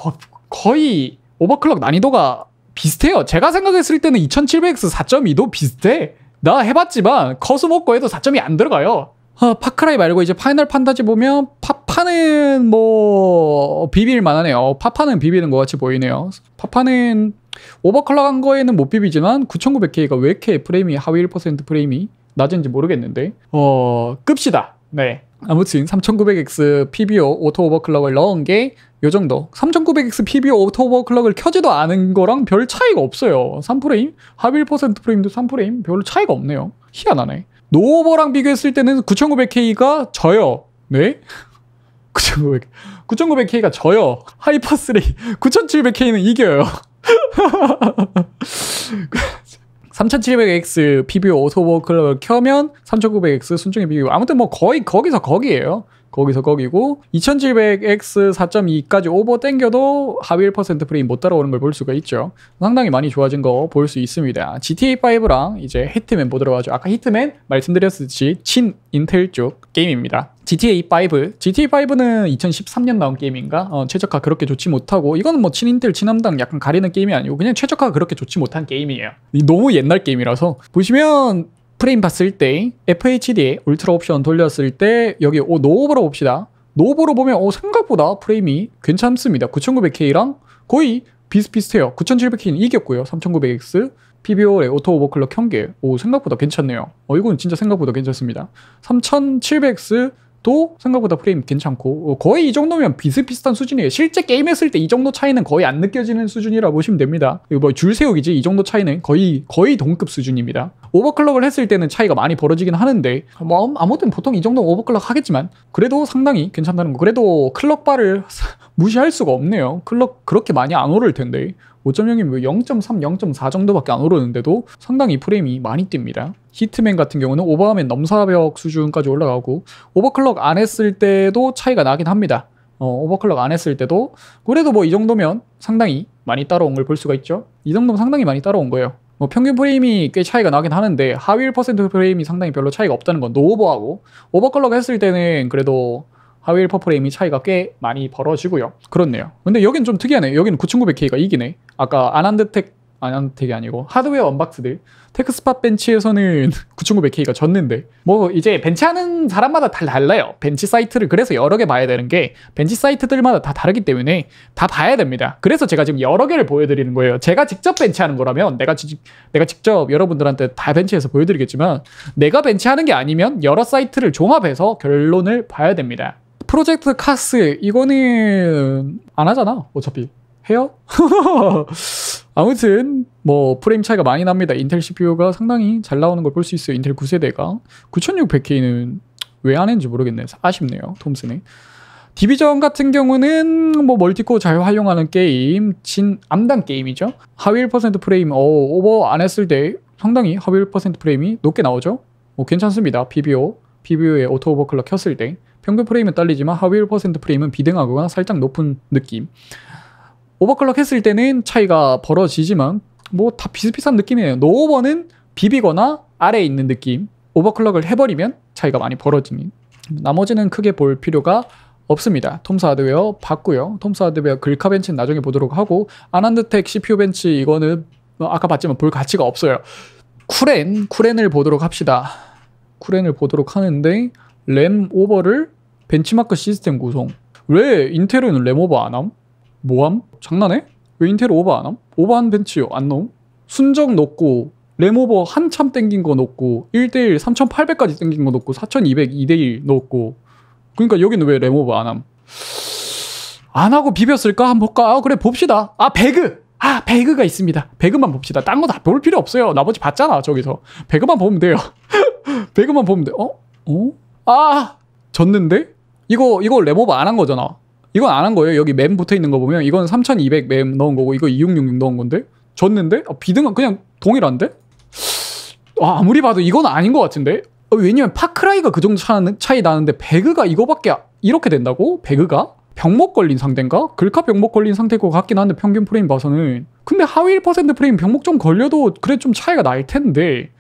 거의 오버클럭 난이도가 비슷해요. 제가 생각했을 때는 2700X 4.2도 비슷해. 나 해봤지만 커스 모고에도4 2 안 들어가요. 아, 파크라이 말고 이제 파이널 판타지 보면 파파는 뭐 비빌만 하네요. 파파는 비비는 것 같이 보이네요. 파파는 오버클럭한 거에는 못 비비지만 9900K가 왜 이렇게 프레임이 하위 1% 프레임이 낮은지 모르겠는데 어 끕시다. 네. 아무튼 3900X PBO 오토 오버클럭을 넣은 게 요 정도 3900X PBO 오토 오버클럭을 켜지도 않은 거랑 별 차이가 없어요 3프레임? 하위 1% 프레임도 3프레임? 별 차이가 없네요 희한하네 노오버랑 비교했을 때는 9900K가 저요. 네? 9900, 9900K가 저요. 하이퍼 3, 9700K는 이겨요. 3700X PBO 오토버클럽을 켜면 3900X 순정의 비교. 아무튼 뭐 거의 거기서 거기에요. 거기서 거기고 2700X 4.2까지 오버 땡겨도 하위 1% 프레임 못 따라오는 걸 볼 수가 있죠. 상당히 많이 좋아진 거 볼 수 있습니다. GTA5랑 이제 히트맨 보도록 하죠. 아까 히트맨 말씀드렸듯이 친 인텔 쪽 게임입니다. GTA5. GTA5는 2013년 나온 게임인가? 어, 최적화 그렇게 좋지 못하고, 이거는 뭐 친인텔, 친함당 약간 가리는 게임이 아니고, 그냥 최적화 그렇게 좋지 못한 게임이에요. 너무 옛날 게임이라서. 보시면, 프레임 봤을 때 FHD에 울트라 옵션 돌렸을 때 여기 오, 노브로 봅시다. 노브로 보면 오, 생각보다 프레임이 괜찮습니다. 9900K랑 거의 비슷비슷해요. 9700K는 이겼고요. 3900X. PBO의 오토 오버클럭 경계. 오, 생각보다 괜찮네요. 어, 이건 진짜 생각보다 괜찮습니다. 3700X 것도 생각보다 프레임 괜찮고 어, 거의 이 정도면 비슷비슷한 수준이에요. 실제 게임 했을 때 이 정도 차이는 거의 안 느껴지는 수준이라 보시면 됩니다. 이거 뭐 줄 세우기지 이 정도 차이는 거의 거의 동급 수준입니다. 오버클럭을 했을 때는 차이가 많이 벌어지긴 하는데 뭐 아무튼 보통 이 정도 오버클럭 하겠지만 그래도 상당히 괜찮다는 거. 그래도 클럭바를 무시할 수가 없네요. 클럭 그렇게 많이 안 오를 텐데 5.0이면 0.3, 0.4 정도밖에 안 오르는데도 상당히 프레임이 많이 뜁니다. 히트맨 같은 경우는 오버하면 넘사벽 수준까지 올라가고 오버클럭 안 했을 때도 차이가 나긴 합니다. 어, 오버클럭 안 했을 때도 그래도 뭐 이 정도면 상당히 많이 따라온 걸 볼 수가 있죠. 이 정도면 상당히 많이 따라온 거예요. 뭐 평균 프레임이 꽤 차이가 나긴 하는데 하위 1% 프레임이 상당히 별로 차이가 없다는 건 노오버하고 오버클럭 했을 때는 그래도 하위 1% 프레임이 차이가 꽤 많이 벌어지고요. 그렇네요. 근데 여긴 좀 특이하네. 여기는 9900K가 이기네. 아까 아난드텍 아난택이 아니고 하드웨어 언박스들 테크스팟 벤치에서는 9900K가 졌는데 뭐 이제 벤치하는 사람마다 다 달라요 벤치 사이트를 그래서 여러 개 봐야 되는 게 벤치 사이트들마다 다 다르기 때문에 다 봐야 됩니다 그래서 제가 지금 여러 개를 보여드리는 거예요 제가 직접 벤치하는 거라면 내가, 지, 내가 직접 여러분들한테 다 벤치해서 보여드리겠지만 내가 벤치하는 게 아니면 여러 사이트를 종합해서 결론을 봐야 됩니다 프로젝트 카스 이거는 안 하잖아 어차피 해요? 아무튼 뭐 프레임 차이가 많이 납니다. 인텔 CPU가 상당히 잘 나오는 걸 볼 수 있어요. 인텔 9세대가 9600K는 왜 안 했는지 모르겠네요. 아쉽네요. 톰슨이. 디비전 같은 경우는 뭐 멀티코어 잘 활용하는 게임, 진암당 게임이죠. 하위 1% 프레임, 어, 오버 안 했을 때 상당히 하위 1% 프레임이 높게 나오죠. 뭐 괜찮습니다. PBO, PBO의 오토 오버클럭 켰을 때 평균 프레임은 딸리지만 하위 1% 프레임은 비등하거나 살짝 높은 느낌. 오버클럭 했을 때는 차이가 벌어지지만 뭐 다 비슷비슷한 느낌이에요. 노오버는 비비거나 아래에 있는 느낌. 오버클럭을 해버리면 차이가 많이 벌어지니 나머지는 크게 볼 필요가 없습니다. 톰스 하드웨어 봤고요. 톰스 하드웨어 글카 벤치는 나중에 보도록 하고 아난드텍 CPU 벤치 이거는 뭐 아까 봤지만 볼 가치가 없어요. 쿠렌, 쿠렌을 보도록 합시다. 쿠렌을 보도록 하는데 램 오버를 벤치마크 시스템 구성. 왜 인텔은 램 오버 안 함? 뭐함? 장난해? 왜 인테리어 오버 안 함? 오버한 벤치요 안 넣음? 순정 넣고 레모버 한참 땡긴 거 넣고 1대1 3,800까지 땡긴 거 넣고 4,200 2대1 넣고 그러니까 여기는 왜 레모버 안 함? 안 하고 비볐을까? 한 번 볼까? 아 그래 봅시다 아 배그! 아 배그가 있습니다 배그만 봅시다 딴 거 다 볼 필요 없어요 나머지 봤잖아 저기서 배그만 보면 돼요 배그만 보면 돼 어? 어? 아 졌는데? 이거 이거 레모버 안 한 거잖아 이건 안 한 거예요. 여기 맴 붙어 있는 거 보면 이건 3200 맴 넣은 거고 이거 2666 넣은 건데 졌는데 아, 비등은 그냥 동일한데 아, 아무리 봐도 이건 아닌 것 같은데 아, 왜냐면 파크라이가 그 정도 차이 나는데 배그가 이거밖에 이렇게 된다고 배그가 병목 걸린 상태인가? 글카 병목 걸린 상태일 것 같긴 한데 평균 프레임 봐서는 근데 하위 1% 프레임 병목 좀 걸려도 그래 좀 차이가 날 텐데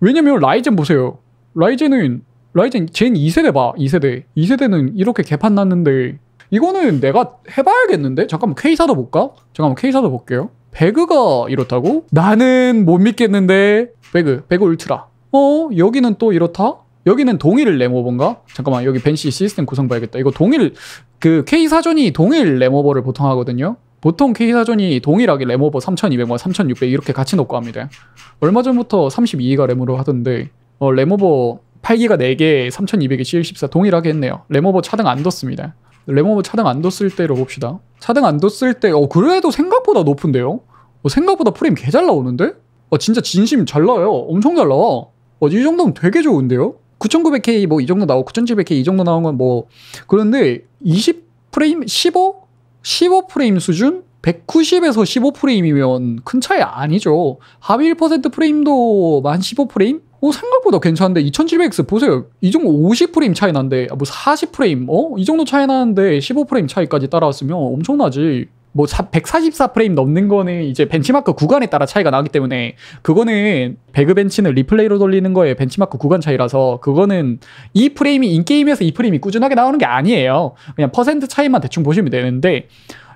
왜냐면 라이젠 보세요 라이젠은 라이젠 젠 2세대 봐 2세대 2세대는 이렇게 개판 났는데 이거는 내가 해봐야겠는데? 잠깐만 K사도 볼까? 잠깐만 K사도 볼게요. 배그가 이렇다고? 나는 못 믿겠는데 배그, 배그 울트라. 어? 여기는 또 이렇다? 여기는 동일 레모버인가? 잠깐만 여기 벤시 시스템 구성 봐야겠다. 이거 동일 그 K사전이 동일 레모버를 보통 하거든요. 보통 K사전이 동일하게 레모버 3200원, 3600 이렇게 같이 놓고 합니다. 얼마 전부터 32기가 램으로 하던데 어, 레모버 8기가 4개, 3200이 C14 동일하게 했네요. 레모버 차등 안 뒀습니다. 레모브 뭐 차등 안 뒀을 때로 봅시다. 차등 안 뒀을 때, 어, 그래도 생각보다 높은데요? 어, 생각보다 프레임 개잘 나오는데? 어, 진짜 진심 잘 나와요. 엄청 잘 나와. 어, 이 정도면 되게 좋은데요? 9900K 뭐 이 정도 나오고 9700K 이 정도 나온 건 뭐 그런데 20 프레임 15 15 프레임 수준 190에서 15 프레임이면 큰 차이 아니죠. 하위 1% 프레임도 만 15 프레임? 어, 생각보다 괜찮은데 2700X 보세요. 이 정도 50프레임 차이 난데 아, 뭐 40프레임 어? 이 정도 차이 나는데 15프레임 차이까지 따라왔으면 엄청나지. 뭐 144프레임 넘는 거는 이제 벤치마크 구간에 따라 차이가 나기 때문에 그거는 배그 벤치는 리플레이로 돌리는 거에 벤치마크 구간 차이라서 그거는 이 프레임이 인게임에서 이 프레임이 꾸준하게 나오는 게 아니에요. 그냥 퍼센트 차이만 대충 보시면 되는데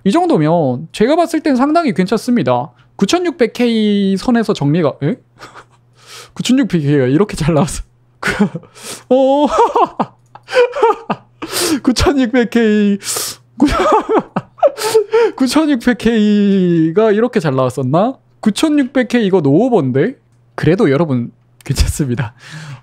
이 정도면 제가 봤을 땐 상당히 괜찮습니다. 9600K 선에서 정리가 에? 9,600 그 PK가 이렇게 잘 나왔어. 그, 어, 9,600K, 9,600K가 이렇게 잘 나왔었나? 9,600K 이거 노오버데 그래도 여러분, 괜찮습니다.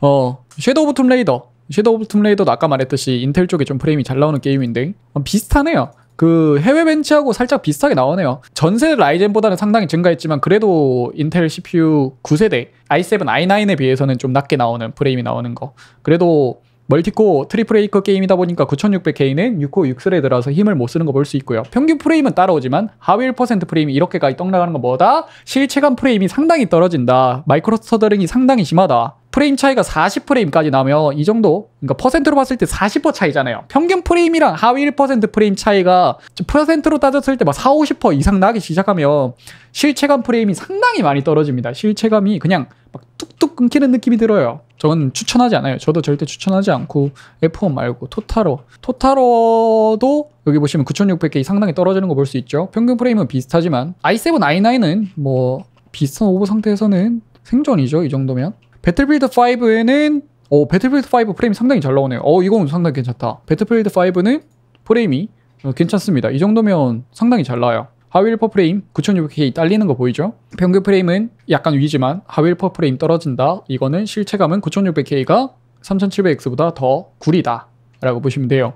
어, 섀도우 오브 툼레이더. 섀도우 오브 툼레이더도 아까 말했듯이 인텔 쪽에 좀 프레임이 잘 나오는 게임인데, 어, 비슷하네요. 그 해외 벤치하고 살짝 비슷하게 나오네요. 전세 라이젠보다는 상당히 증가했지만 그래도 인텔 CPU 9세대 i7, i9에 비해서는 좀 낮게 나오는 프레임이 나오는 거. 그래도 멀티코 트리플 에이커 게임이다 보니까 9600K는 6코 6스레드라서 힘을 못 쓰는 거 볼 수 있고요. 평균 프레임은 따라오지만 하위 1% 프레임이 이렇게까지 떡 나가는 건 뭐다? 실체감 프레임이 상당히 떨어진다. 마이크로 스터링이 상당히 심하다. 프레임 차이가 40프레임까지 나면 이 정도 그러니까 퍼센트로 봤을 때 40% 차이잖아요 평균 프레임이랑 하위 1% 프레임 차이가 퍼센트로 따졌을 때 막 4, 50% 이상 나기 시작하면 실체감 프레임이 상당히 많이 떨어집니다 실체감이 그냥 막 뚝뚝 끊기는 느낌이 들어요 저는 추천하지 않아요 저도 절대 추천하지 않고 F1 말고 토타로 토타로도 여기 보시면 9600K 상당히 떨어지는 거 볼 수 있죠 평균 프레임은 비슷하지만 i7-i9은 뭐 비슷한 오버 상태에서는 생존이죠 이 정도면 배틀필드 5에는 어, 배틀필드 5 프레임 이 상당히 잘 나오네요. 어, 이건 상당히 괜찮다. 배틀필드 5는 프레임이 어, 괜찮습니다. 이 정도면 상당히 잘 나와요. 하위 퍼 프레임 9600K 딸리는 거 보이죠? 평균 프레임은 약간 위지만 하위 퍼 프레임 떨어진다. 이거는 실체감은 9600K가 3700X보다 더 구리다. 라고 보시면 돼요.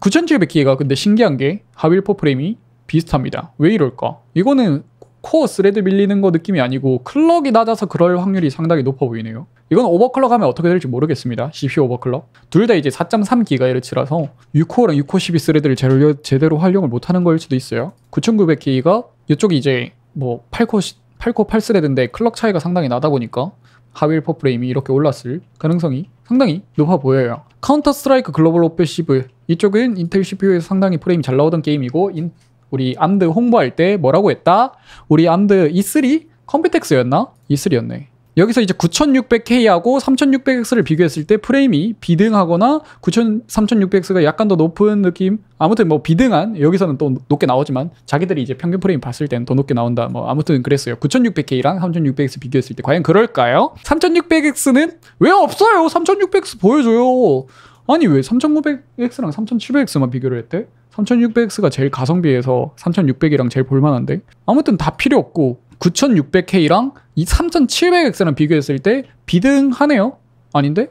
9700K가 근데 신기한 게 하위 퍼 프레임이 비슷합니다. 왜 이럴까? 이거는 코어 스레드 밀리는 거 느낌이 아니고 클럭이 낮아서 그럴 확률이 상당히 높아 보이네요. 이건 오버클럭 하면 어떻게 될지 모르겠습니다. CPU 오버클럭. 둘 다 이제 4.3GHz라서 6코어랑 6코어 12스레드를 제로, 제대로 활용을 못하는 거일 수도 있어요. 9900K가 이쪽이 이제 뭐 8코어, 8코어 8스레드인데 클럭 차이가 상당히 나다 보니까 하위 1퍼프레임이 이렇게 올랐을 가능성이 상당히 높아 보여요. 카운터 스트라이크 글로벌 오페시브 이쪽은 인텔 CPU에서 상당히 프레임이 잘 나오던 게임이고 인, 우리 암드 홍보할 때 뭐라고 했다? 우리 암드 E3 컴퓨텍스였나? E3였네. 여기서 이제 9600K하고 3600X를 비교했을 때 프레임이 비등하거나 9 3600X가 약간 더 높은 느낌? 아무튼 뭐 비등한, 여기서는 또 높게 나오지만 자기들이 이제 평균 프레임 봤을 때는 더 높게 나온다. 뭐 아무튼 그랬어요. 9600K랑 3600X 비교했을 때 과연 그럴까요? 3600X는 왜 없어요? 3600X 보여줘요. 아니 왜 3900X랑 3700X만 비교를 했대? 3600X가 제일 가성비에서 3600이랑 제일 볼만한데 아무튼 다 필요 없고 9600K랑 이 3700X랑 비교했을 때 비등하네요 아닌데?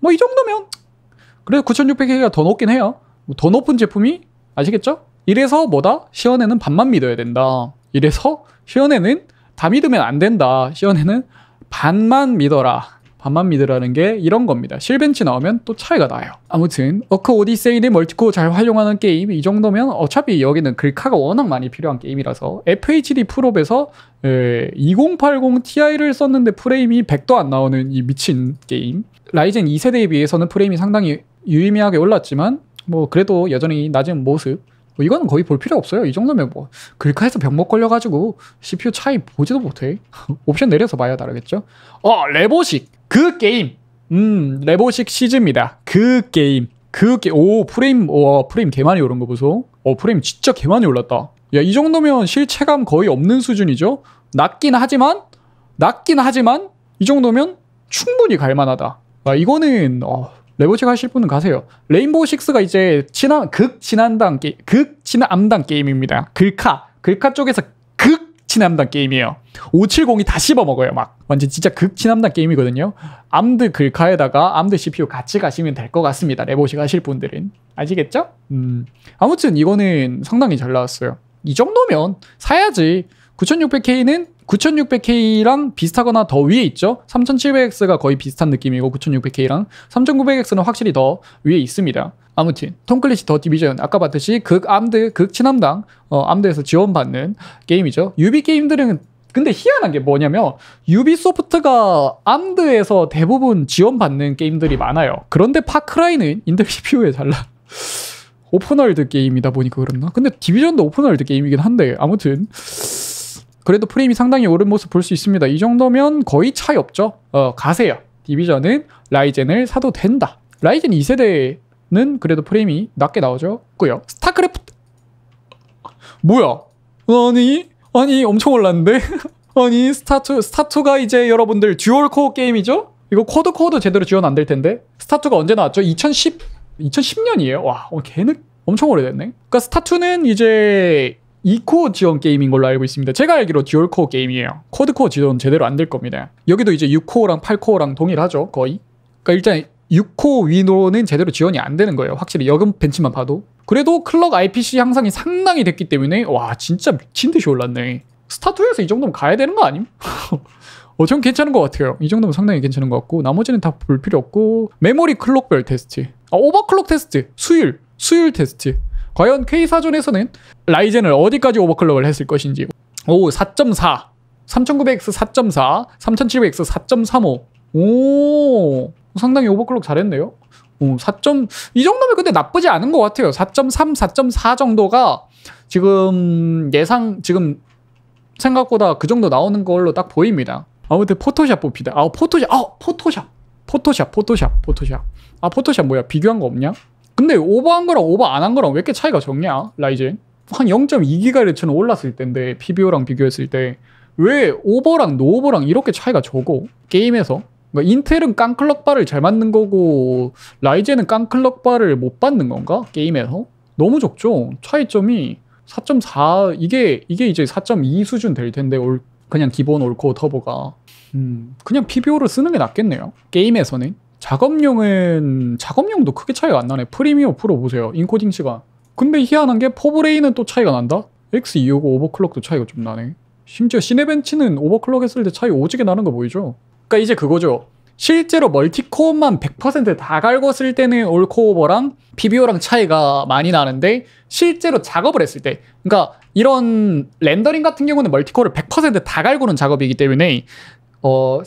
뭐 이 정도면 그래도 9600K가 더 높긴 해요 뭐 더 높은 제품이 아시겠죠? 이래서 뭐다? 시원에는 반만 믿어야 된다 이래서 시원에는다 믿으면 안 된다 시원에는 반만 믿어라 반만 믿으라는 게 이런 겁니다. 실벤치 나오면 또 차이가 나요. 아무튼 어크 오디세이를 멀티코잘 활용하는 게임 이 정도면 어차피 여기는 글카가 워낙 많이 필요한 게임이라서 FHD 풀업에서 2080 Ti를 썼는데 프레임이 100도 안 나오는 이 미친 게임 라이젠 2세대에 비해서는 프레임이 상당히 유의미하게 올랐지만 뭐 그래도 여전히 낮은 모습 뭐 이거는 거의 볼 필요 없어요. 이 정도면 뭐 글카에서 병목 걸려가지고 CPU 차이 보지도 못해. 옵션 내려서 봐야 다르겠죠? 어 레보식 그 게임. 음, 레보식 시즈입니다. 그 게임. 그 게임. 오, 프레임, 오 어, 프레임 개많이 오른 거 보소. 어, 프레임 진짜 개많이 올랐다. 야, 이 정도면 실체감 거의 없는 수준이죠? 낮긴 하지만, 낮긴 하지만, 이 정도면 충분히 갈만하다. 아, 이거는, 어, 레보식 하실 분은 가세요. 레인보우 식스가 이제 친한, 극 친한당, 게, 극 친한암당 게임입니다. 글카. 글카 쪽에서 극치남단 게임이에요. 570이 다 씹어먹어요. 막 완전 진짜 극치남단 게임이거든요. 암드 글카에다가 암드 CPU 같이 가시면 될 것 같습니다. 레보시 가실 분들은 아시겠죠? 음 아무튼 이거는 상당히 잘 나왔어요. 이 정도면 사야지. 9600K는 9600K랑 비슷하거나 더 위에 있죠. 3700X가 거의 비슷한 느낌이고 9600K랑 3900X는 확실히 더 위에 있습니다. 아무튼 톰클리시 더 디비전 아까 봤듯이 극 암드 극친암당 어, 암드에서 지원받는 게임이죠. 유비 게임들은 근데 희한한 게 뭐냐면 유비소프트가 암드에서 대부분 지원받는 게임들이 많아요. 그런데 파크라이는 인터뷰에 잘 나. 오픈월드 게임이다 보니까 그렇나? 근데 디비전도 오픈월드 게임이긴 한데 아무튼 그래도 프레임이 상당히 오른 모습 볼 수 있습니다. 이 정도면 거의 차이 없죠. 어, 가세요. 디비전은 라이젠을 사도 된다. 라이젠 2세대 는 그래도 프레임이 낮게 나오죠고요. 스타크래프트 뭐야? 아니 아니 엄청 올랐는데 아니 스타투 스타투가 이제 여러분들 듀얼 코어 게임이죠? 이거 쿼드 코어도 제대로 지원 안 될 텐데 스타투가 언제 나왔죠? 2010 2010년이에요. 와, 어, 걔는 엄청 오래됐네. 그러니까 스타투는 이제 2코어 지원 게임인 걸로 알고 있습니다. 제가 알기로 듀얼 코어 게임이에요. 쿼드 코어 지원 제대로 안 될 겁니다. 여기도 이제 6코어랑 8코어랑 동일하죠, 거의. 그러니까 일단 6호 위로는 제대로 지원이 안 되는 거예요. 확실히 여금 벤치만 봐도. 그래도 클럭 IPC 향상이 상당히 됐기 때문에 와 진짜 미친듯이 올랐네. 스타투에서 이 정도면 가야 되는 거 아님? 어, 전 괜찮은 것 같아요. 이 정도면 상당히 괜찮은 것 같고 나머지는 다 볼 필요 없고 메모리 클럭별 테스트, 아, 오버클럭 테스트, 수율, 수율 테스트. 과연 K4존에서는 라이젠을 어디까지 오버클럭을 했을 것인지 오 4.4, 3900X 4.4, 3700X 4.35오 상당히 오버클럭 잘했네요. 어, 4점 이 정도면 근데 나쁘지 않은 것 같아요. 4.3, 4.4 정도가 지금 예상 지금 생각보다 그 정도 나오는 걸로 딱 보입니다. 아무튼 포토샵 뽑히다아 포토샵, 아 포토샵, 포토샵, 포토샵, 포토샵. 아 포토샵 뭐야? 비교한 거 없냐? 근데 오버한 거랑 오버 안 한 거랑 왜 이렇게 차이가 적냐? 라이젠 한 0.2기가헤츠는 올랐을 때인데 PBO랑 비교했을 때 왜 오버랑 노오버랑 이렇게 차이가 적어? 게임에서 그러니까 인텔은 깡클럭바를 잘 맞는 거고 라이젠은 깡클럭바를 못 받는 건가? 게임에서? 너무 적죠. 차이점이 4.4 이게 이게 이제 4.2 수준 될 텐데 올 그냥 기본 올코어 터보가 음, 그냥 PBO를 쓰는 게 낫겠네요. 게임에서는 작업용은 작업용도 크게 차이가 안 나네. 프리미어 프로 보세요. 인코딩 시간. 근데 희한한 게 포브레인은 또 차이가 난다. X250 오버클럭도 차이가 좀 나네. 심지어 시네벤치는 오버클럭 했을 때 차이 오지게 나는 거 보이죠? 그러니까 이제 그거죠. 실제로 멀티코어만 100%다 갈고 쓸 때는 올코어버랑 비비오랑 차이가 많이 나는데 실제로 작업을 했을 때 그러니까 이런 렌더링 같은 경우는 멀티코어를 100%다 갈고는 작업이기 때문에 어,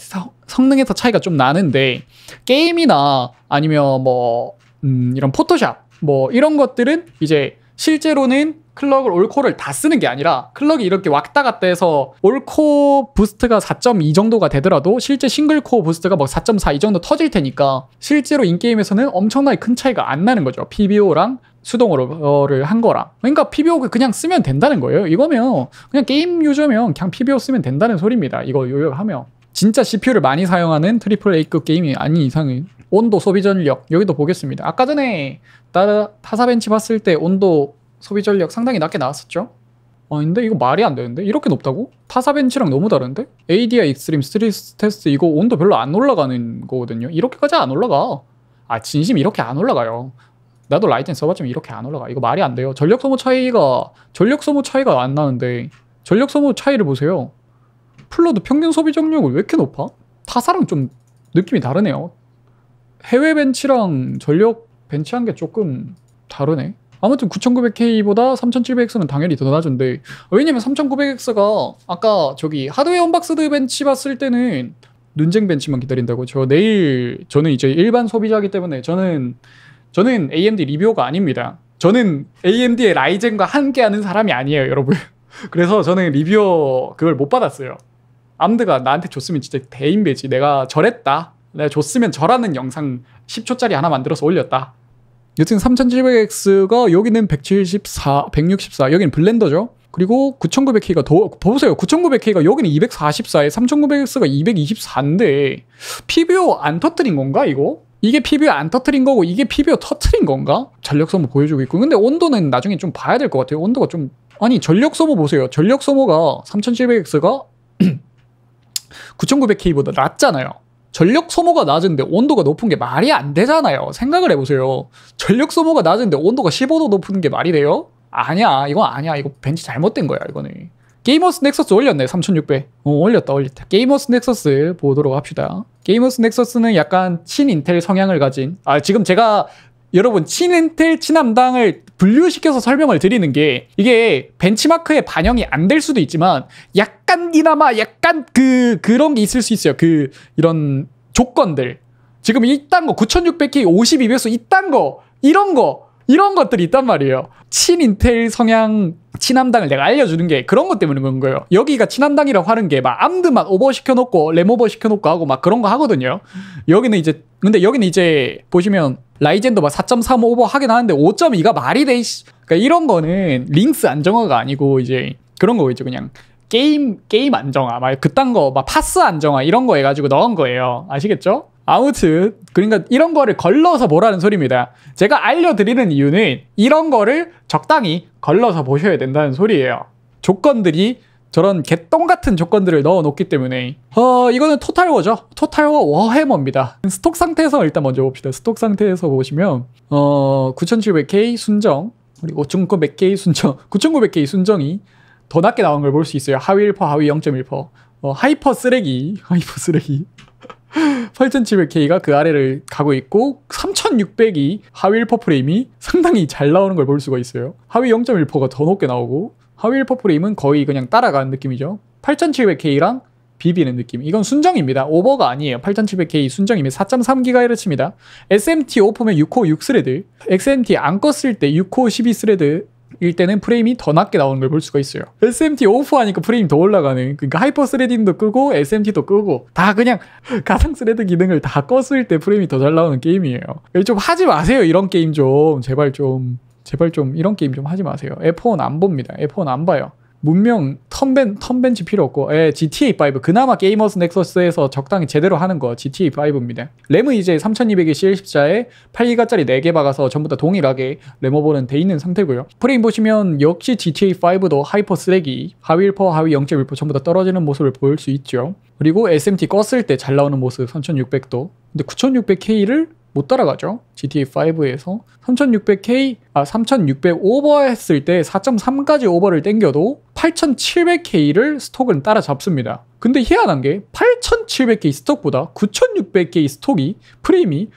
성능에서 차이가 좀 나는데 게임이나 아니면 뭐 음, 이런 포토샵 뭐 이런 것들은 이제 실제로는 클럭을 올코를 다 쓰는 게 아니라 클럭이 이렇게 왔다 갔다 해서 올코 부스트가 4.2 정도가 되더라도 실제 싱글코어 부스트가 막4.4이 뭐 정도 터질 테니까 실제로 인게임에서는 엄청나게 큰 차이가 안 나는 거죠. PBO랑 수동으로를 한 거라. 그러니까 PBO 그 그냥 쓰면 된다는 거예요. 이거면 그냥 게임 유저면 그냥 PBO 쓰면 된다는 소리입니다. 이거 요요하면. 진짜 CPU를 많이 사용하는 트리플 A급 게임이 아닌 이상은 온도 소비 전력 여기도 보겠습니다. 아까 전에 타사 벤치 봤을 때 온도 소비 전력 상당히 낮게 나왔었죠. 아닌데 이거 말이 안 되는데 이렇게 높다고? 타사 벤치랑 너무 다른데? ADI 익스트림 스트리스 테스트 이거 온도 별로 안 올라가는 거거든요. 이렇게까지 안 올라가. 아 진심 이렇게 안 올라가요. 나도 라이젠 써봤지만 이렇게 안 올라가. 이거 말이 안 돼요. 전력 소모 차이가 전력 소모 차이가 안 나는데 전력 소모 차이를 보세요. 플러드 평균 소비 전력을 왜 이렇게 높아? 타사랑 좀 느낌이 다르네요. 해외 벤치랑 전력 벤치한 게 조금 다르네. 아무튼 9900K보다 3700X는 당연히 더 낮은데 왜냐면 3900X가 아까 저기 하드웨어 언박스드 벤치 봤을 때는 눈쟁 벤치만 기다린다고 저 내일 저는 이제 일반 소비자기 이 때문에 저는 저는 AMD 리뷰어가 아닙니다. 저는 AMD의 라이젠과 함께하는 사람이 아니에요, 여러분. 그래서 저는 리뷰어 그걸 못 받았어요. 암드가 나한테 줬으면 진짜 대인배지. 내가 저랬다. 내가 줬으면 저라는 영상 10초짜리 하나 만들어서 올렸다. 여튼 3700X가 여기는 174, 164, 여기는 블렌더죠. 그리고 9900K가 더, 보세요. 9900K가 여기는 244에 3900X가 224인데, PBO 안 터뜨린 건가, 이거? 이게 PBO 안 터뜨린 거고, 이게 PBO 터뜨린 건가? 전력 소모 보여주고 있고. 근데 온도는 나중에 좀 봐야 될 것 같아요. 온도가 좀, 아니, 전력 소모 보세요. 전력 소모가 3700X가 9900K보다 낮잖아요. 전력 소모가 낮은데 온도가 높은 게 말이 안 되잖아요. 생각을 해보세요. 전력 소모가 낮은데 온도가 15도 높은 게 말이 돼요? 아니야. 이건 아니야. 이거 벤치 잘못된 거야. 이거는. 게이머스 넥서스 올렸네. 3600. 어, 올렸다. 올렸다. 게이머스 넥서스 보도록 합시다. 게이머스 넥서스는 약간 친인텔 성향을 가진 아 지금 제가 여러분 친인텔 친함당을 분류시켜서 설명을 드리는 게 이게 벤치마크에 반영이 안 될 수도 있지만 약간이나마 약간 그 그런 게 있을 수 있어요. 그 이런 조건들 지금 이딴 거 9600K 52배수 이딴 거 이런 거 이런 것들이 있단 말이에요. 친인텔 성향 친함당을 내가 알려주는 게 그런 것때문에 그런 거예요. 여기가 친함당이라고 하는 게 막암드막 오버 시켜놓고 램오버 시켜놓고 하고 막 그런 거 하거든요. 여기는 이제 근데 여기는 이제 보시면 라이젠도 막 4.3 오버 하긴 하는데 5.2가 말이 돼. 그러니까 이런 거는 링스 안정화가 아니고 이제 그런 거겠죠 그냥 게임 게임 안정화 막 그딴 거 막 파스 안정화 이런 거 해가지고 넣은 거예요. 아시겠죠? 아무튼 그러니까 이런 거를 걸러서 보라는 소리입니다. 제가 알려드리는 이유는 이런 거를 적당히 걸러서 보셔야 된다는 소리예요. 조건들이 저런 개똥 같은 조건들을 넣어 놓기 때문에 어 이거는 토탈워죠 토탈워 워해머입니다 스톡 상태에서 일단 먼저 봅시다 스톡 상태에서 보시면 어 9700K 순정 그리고 5900K 순정 9900K 순정이 더 낮게 나온 걸 볼 수 있어요 하위 1%퍼 하위 0.1% 어, 하이퍼 쓰레기 하이퍼 쓰레기 8700K가 그 아래를 가고 있고 3600이 하위 1% 프레임이 상당히 잘 나오는 걸 볼 수가 있어요. 하위 0.1%가 더 높게 나오고 하위 1% 프레임은 거의 그냥 따라가는 느낌이죠. 8700K랑 비비는 느낌. 이건 순정입니다. 오버가 아니에요. 8700K 순정이면 4.3GHz입니다. SMT 오폼에6호 6스레드, XMT 안 껐을 때6호 12스레드, 일 때는 프레임이 더 낮게 나오는 걸 볼 수가 있어요. SMT 오프하니까 프레임 더 올라가는. 그러니까 하이퍼 스레딩도 끄고 SMT도 끄고 다 그냥 가상 스레드 기능을 다 껐을 때 프레임이 더 잘 나오는 게임이에요. 좀 하지 마세요 이런 게임 좀 제발 좀 제발 좀 이런 게임 좀 하지 마세요. F1 안 봅니다. F1 안 봐요. 문명 텀벤 턴벤치 필요 없고 예, GTA 5 그나마 게이머스 넥서스에서 적당히 제대로 하는 거 GTA 5입니다. 램은 이제 3200에 c l 1 4에 8기가짜리 4개 박아서 전부 다 동일하게 램오버는 돼 있는 상태고요. 프레임 보시면 역시 GTA 5도 하이퍼 쓰레기 하위 1% 하위 0.1% 전부 다 떨어지는 모습을 보일 수 있죠. 그리고 SMT 껐을 때 잘 나오는 모습 3600도 근데 9600K를 못 따라가죠. GTA 5에서 3600K 아 3600 오버했을 때 4.3까지 오버를 땡겨도 8700K를 스톡은 따라잡습니다. 근데 희한한 게 8700K 스톡보다 9600K 스톡이 프레임이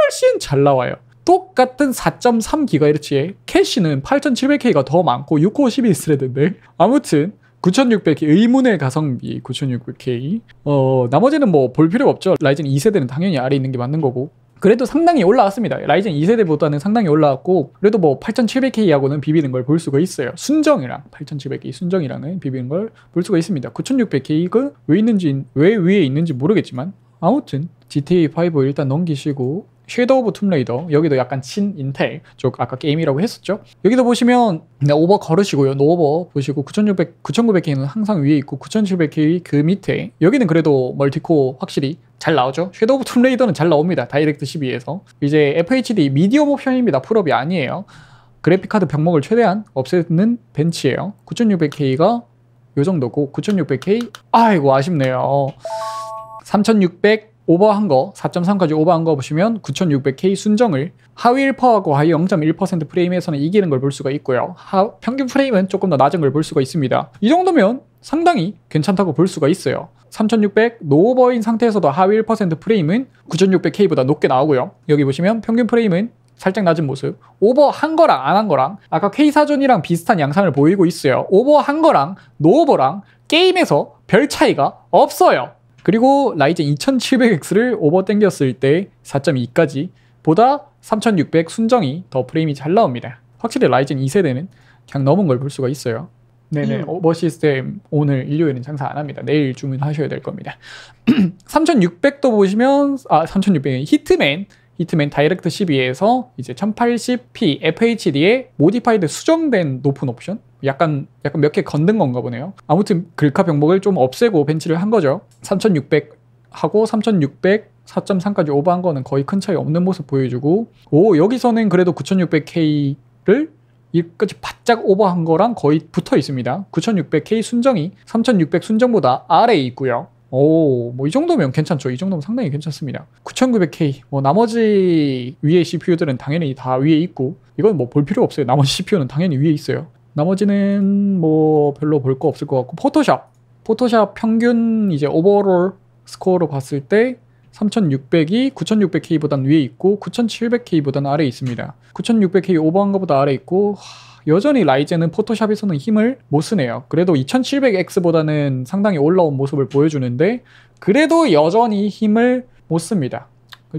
훨씬 잘 나와요. 똑같은 4.3GHz에 캐시는 8700K가 더 많고 6호어 12스레드인데 아무튼 9600K 의문의 가성비 9600K 어 나머지는 뭐 볼 필요 없죠 라이젠 2세대는 당연히 아래 있는 게 맞는 거고 그래도 상당히 올라왔습니다. 라이젠 2세대보다는 상당히 올라왔고 그래도 뭐 8700K하고는 비비는 걸 볼 수가 있어요. 순정이랑 8700K 순정이랑은 비비는 걸 볼 수가 있습니다. 9600K가 그 왜 있는지 왜 위에 있는지 모르겠지만 아무튼 GTA 5 일단 넘기시고 쉐도우 오브 툼레이더 여기도 약간 친인텔쪽 아까 게임이라고 했었죠 여기도 보시면 네, 오버 걸으시고요 노오버 보시고 9600, 9900K는 항상 위에 있고 9700K 그 밑에 여기는 그래도 멀티코어 확실히 잘 나오죠 쉐도우 오브 툼레이더는 잘 나옵니다 다이렉트 12에서 이제 FHD 미디엄 옵션입니다 풀업이 아니에요 그래픽카드 병목을 최대한 없애는 벤치예요 9600K가 요 정도고 9600K 아이고 아쉽네요 3600 오버한 거 4.3까지 오버한 거 보시면 9600K 순정을 하위 1%하고 하위 0.1% 프레임에서는 이기는 걸 볼 수가 있고요 하, 평균 프레임은 조금 더 낮은 걸 볼 수가 있습니다 이 정도면 상당히 괜찮다고 볼 수가 있어요 3600 노오버인 상태에서도 하위 1% 프레임은 9600K보다 높게 나오고요 여기 보시면 평균 프레임은 살짝 낮은 모습 오버한 거랑 안 한 거랑 아까 K사전이랑 비슷한 양상을 보이고 있어요 오버한 거랑 노오버랑 게임에서 별 차이가 없어요 그리고 라이젠 2700X를 오버 땡겼을 때 4.2까지 보다 3600 순정이 더 프레임이 잘 나옵니다. 확실히 라이젠 2세대는 그냥 넘은 걸 볼 수가 있어요. 네네. 음. 오버 시스템 오늘 일요일은 장사 안 합니다. 내일 주문하셔야 될 겁니다. 3600도 보시면 아 3600은 히트맨 히트맨 다이렉트 12에서 이제 1080p FHD에 모디파이드 수정된 높은 옵션 약간 약간 몇 개 건든 건가 보네요. 아무튼 글카 병목을 좀 없애고 벤치를 한 거죠. 3600 하고 3600 4.3까지 오버한 거는 거의 큰 차이 없는 모습 보여주고 오 여기서는 그래도 9600K를 이까지 바짝 오버한 거랑 거의 붙어 있습니다. 9600K 순정이 3600 순정보다 아래에 있고요. 오, 뭐 이 정도면 괜찮죠. 이 정도면 상당히 괜찮습니다. 9900K, 뭐 나머지 위에 CPU들은 당연히 다 위에 있고 이건 뭐 볼 필요 없어요. 나머지 CPU는 당연히 위에 있어요. 나머지는 뭐 별로 볼 거 없을 것 같고 포토샵 포토샵 평균 이제 오버롤 스코어로 봤을 때 3600이 9600K보단 위에 있고 9700K보단 아래에 있습니다. 9600K 오버한 것보다 아래 있고 여전히 라이젠은 포토샵에서는 힘을 못 쓰네요. 그래도 2700X보다는 상당히 올라온 모습을 보여주는데 그래도 여전히 힘을 못 씁니다.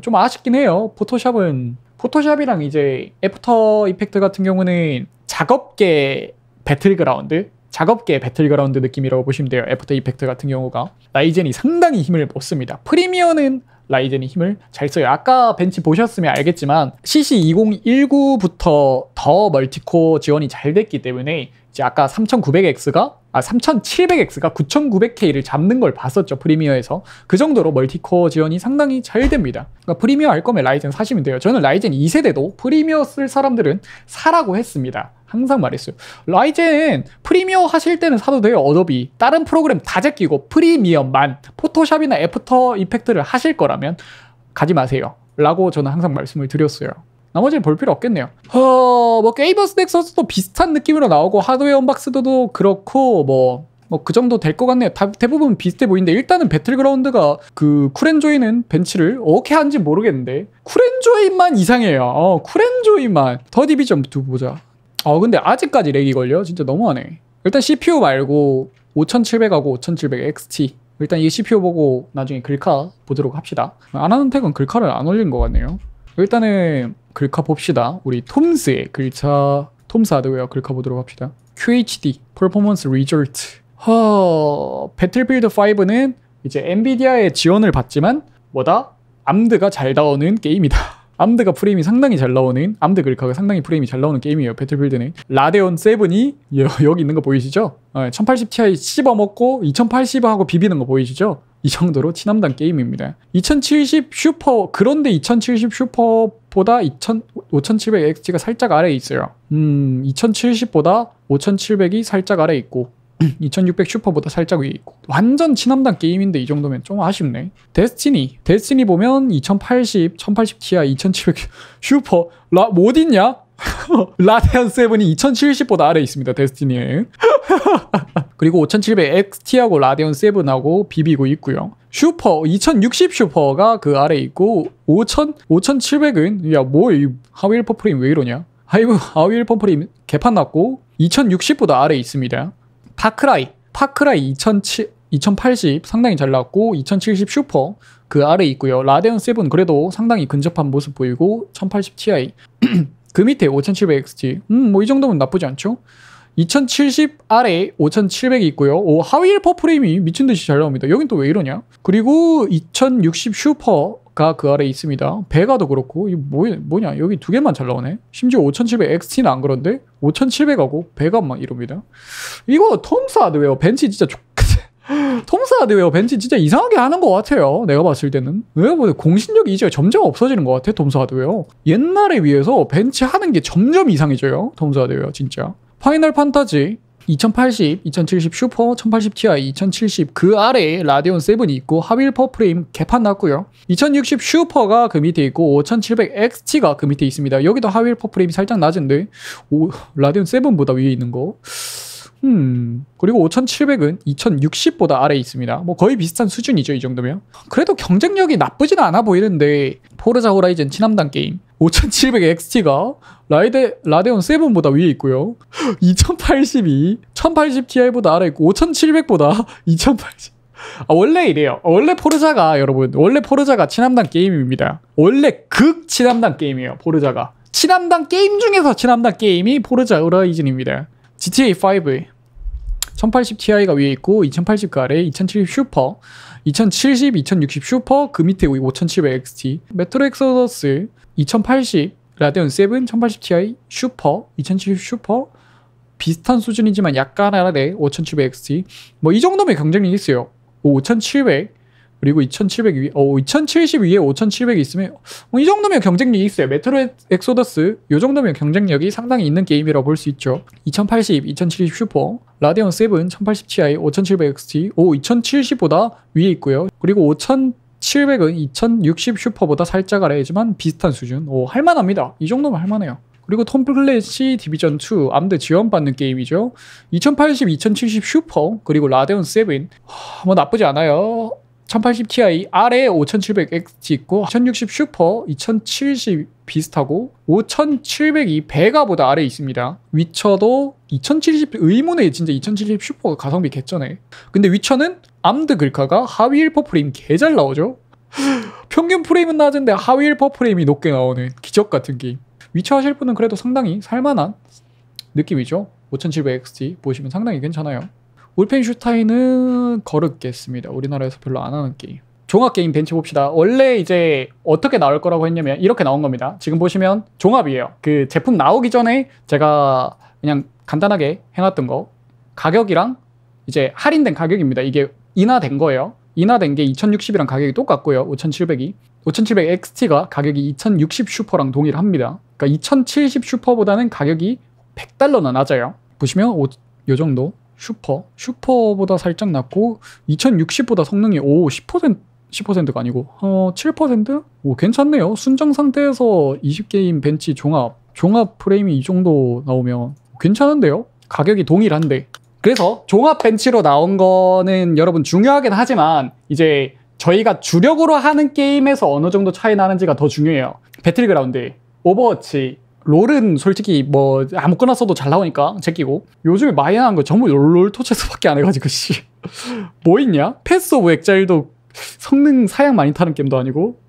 좀 아쉽긴 해요. 포토샵은 포토샵이랑 이제 애프터 이펙트 같은 경우는 작업계 배틀그라운드 작업계 배틀그라운드 느낌이라고 보시면 돼요. 애프터 이펙트 같은 경우가 라이젠이 상당히 힘을 못 씁니다. 프리미어는 라이젠이 힘을 잘 써요. 아까 벤치 보셨으면 알겠지만 CC2019부터 더 멀티코어 지원이 잘 됐기 때문에 이제 아까 3900X가 아, 3700X가 9900K를 잡는 걸 봤었죠 프리미어에서 그 정도로 멀티코어 지원이 상당히 잘 됩니다 그러니까 프리미어 할 거면 라이젠 사시면 돼요 저는 라이젠 2세대도 프리미어 쓸 사람들은 사라고 했습니다 항상 말했어요 라이젠 프리미어 하실 때는 사도 돼요 어도비 다른 프로그램 다 제끼고 프리미어만 포토샵이나 애프터 이펙트를 하실 거라면 가지 마세요 라고 저는 항상 말씀을 드렸어요 나머지는 볼 필요 없겠네요. 어, 뭐 게이머 스낵 선수도 비슷한 느낌으로 나오고 하드웨어 언박스도 그렇고 뭐그 뭐 정도 될 것 같네요. 다, 대부분 비슷해 보이는데 일단은 배틀그라운드가 그 쿠렌조이는 벤치를 어떻게 하는지 모르겠는데 쿠렌조이만 이상해요. 어, 쿠렌조이만 더 디비전 두 보자. 어 근데 아직까지 렉이 걸려? 진짜 너무하네. 일단 CPU 말고 5700하고 5700 XT 일단 이 CPU 보고 나중에 글카 보도록 합시다. 아나는 택은 글카를 안 올린 것 같네요. 일단은 긁어봅시다. 우리 톰스의 글자 톰스 하드웨어 긁어보도록 합시다. QHD, p e r f o r m 허... 배틀필드 5는 이제 엔비디아의 지원을 받지만 뭐다? 암드가 잘 나오는 게임이다. 암드가 프레임이 상당히 잘 나오는 암드 글카가 상당히 프레임이 잘 나오는 게임이에요 배틀필드는 라데온 7이 여기 있는 거 보이시죠? 1080 예, Ti 씹어먹고 2080하고 비비는 거 보이시죠? 이 정도로 친함당 게임입니다 2070 슈퍼 그런데 2070 슈퍼보다 2000, 5700XT가 살짝 아래에 있어요 음 2070보다 5700이 살짝 아래에 있고 2600 슈퍼보다 살짝 위에 있고 완전 친함단 게임인데 이 정도면 좀 아쉽네 데스티니 데스티니 보면 2080 1080 티아 2700 슈퍼 라못 있냐? 라데안 세븐이 2070보다 아래 있습니다 데스티니에 그리고 5700 XT하고 라데온 세븐하고 비비고 있고요 슈퍼 2060 슈퍼가 그 아래 있고 5000 5700은 야뭐 하윌 퍼프레임 왜 이러냐 하위브 퍼프레임 개판 났고 2060보다 아래 있습니다 파크라이 파크라이 2 0 8 0 상당히 잘 나왔고 2070 슈퍼 그 아래 있고요. 라데온 7 그래도 상당히 근접한 모습 보이고 1080 Ti 그 밑에 5700 XT 음 뭐 이 정도면 나쁘지 않죠? 2070 아래 5700이 있고요. 오, 하위 1퍼 프레임이 미친 듯이 잘 나옵니다. 여긴 또 왜 이러냐? 그리고 2060 슈퍼 가그 아래 있습니다. 배가도 그렇고 이 뭐, 뭐냐 여기 두 개만 잘 나오네. 심지어 5700 XT는 안 그런데 5700하고 배가 막 이럽니다. 이거 톰스 하드웨어 벤치 진짜 조... 톰스 하드웨어 벤치 진짜 이상하게 하는 것 같아요. 내가 봤을 때는 왜보 뭐 공신력 이 이제 점점 없어지는 것 같아 톰스 하드웨어. 옛날에 비해서 벤치 하는 게 점점 이상해져요 톰스 하드웨어 진짜. 파이널 판타지 2080, 2070 슈퍼, 1080 Ti, 2070 그 아래에 라디온 7이 있고 하윌 퍼프레임 개판 났고요. 2060 슈퍼가 그 밑에 있고 5700 XT가 그 밑에 있습니다. 여기도 하윌 퍼프레임이 살짝 낮은데 오, 라디온 7보다 위에 있는 거. 음, 그리고 5700은 2060보다 아래에 있습니다. 뭐 거의 비슷한 수준이죠, 이 정도면. 그래도 경쟁력이 나쁘진 않아 보이는데, 포르자 호라이즌 친함당 게임, 5700XT가 라이데, 라데온 7보다 위에 있고요. 2082, 1080ti보다 아래 있고 5700보다 2080. 아, 원래 이래요. 원래 포르자가 여러분, 원래 포르자가 친함당 게임입니다. 원래 극 친함당 게임이에요. 포르자가. 친함당 게임 중에서 친함당 게임이 포르자 오라이즌입니다 GTA 5 1080ti가 위에 있고 2080가 아래 2070 슈퍼 2070, 2060 슈퍼 그 밑에 5700 XT 메트로 엑소더스 2080라디온 7, 1080 Ti 슈퍼, 2070 슈퍼 비슷한 수준이지만 약간 아래 5700XT 뭐 이 정도면 경쟁력이 있어요. 5700 그리고 2700 위에 어, 2070 위에 5700이 있으면 어, 이 정도면 경쟁력이 있어요. 어, 뭐 메트로 엑소더스 이 정도면 경쟁력이 상당히 있는 게임이라고 볼 수 있죠. 2080, 2070 슈퍼, 라디온 7, 1080 Ti, 5700 XT, 5 2070보다 위에 있고요. 그리고 5 0 0 0 700은 2060 슈퍼보다 살짝 아래이지만 비슷한 수준. 오, 할만합니다. 이 정도면 할만해요. 그리고 톰플래시 디비전 2 암드 지원받는 게임이죠. 2080, 2070 슈퍼 그리고 라데온 7. 뭐 나쁘지 않아요. 1080 Ti 아래에 5700XT 있고 1060 슈퍼 2070 비슷하고 5700이 배가 보다 아래에 있습니다 위쳐도 2070 의문의 진짜 2070 슈퍼가 가성비 개쩌네 근데 위쳐는 암드 글카가 하위 1퍼프레임 개잘 나오죠 평균 프레임은 낮은데 하위 1퍼프레임이 높게 나오는 기적 같은 게임 위쳐 하실 분은 그래도 상당히 살만한 느낌이죠 5700XT 보시면 상당히 괜찮아요 울펜슈타인은 거르겠습니다. 우리나라에서 별로 안 하는 게임. 종합 게임 벤치 봅시다. 원래 이제 어떻게 나올 거라고 했냐면 이렇게 나온 겁니다. 지금 보시면 종합이에요. 그 제품 나오기 전에 제가 그냥 간단하게 해놨던 거 가격이랑 이제 할인된 가격입니다. 이게 인하된 거예요. 인하된 게 2060이랑 가격이 똑같고요. 5700이. 5700 XT가 가격이 2060 슈퍼랑 동일합니다. 그러니까 2070 슈퍼보다는 가격이 100달러나 낮아요. 보시면 오, 요 정도. 슈퍼 슈퍼보다 살짝 낮고 2060보다 성능이 오10% 10%가 아니고 어 7%? 오 괜찮네요. 순정 상태에서 20게임 벤치 종합 종합 프레임이 이 정도 나오면 괜찮은데요? 가격이 동일한데. 그래서 종합 벤치로 나온 거는 여러분 중요하긴 하지만 이제 저희가 주력으로 하는 게임에서 어느 정도 차이 나는지가 더 중요해요. 배틀그라운드, 오버워치, 롤은 솔직히 뭐 아무거나 써도 잘 나오니까 제끼고 요즘에 마이 하는 거 전부 롤 토체스밖에 안 해가지고 씨뭐 있냐? 패스 오브 엑자일도 성능 사양 많이 타는 게임도 아니고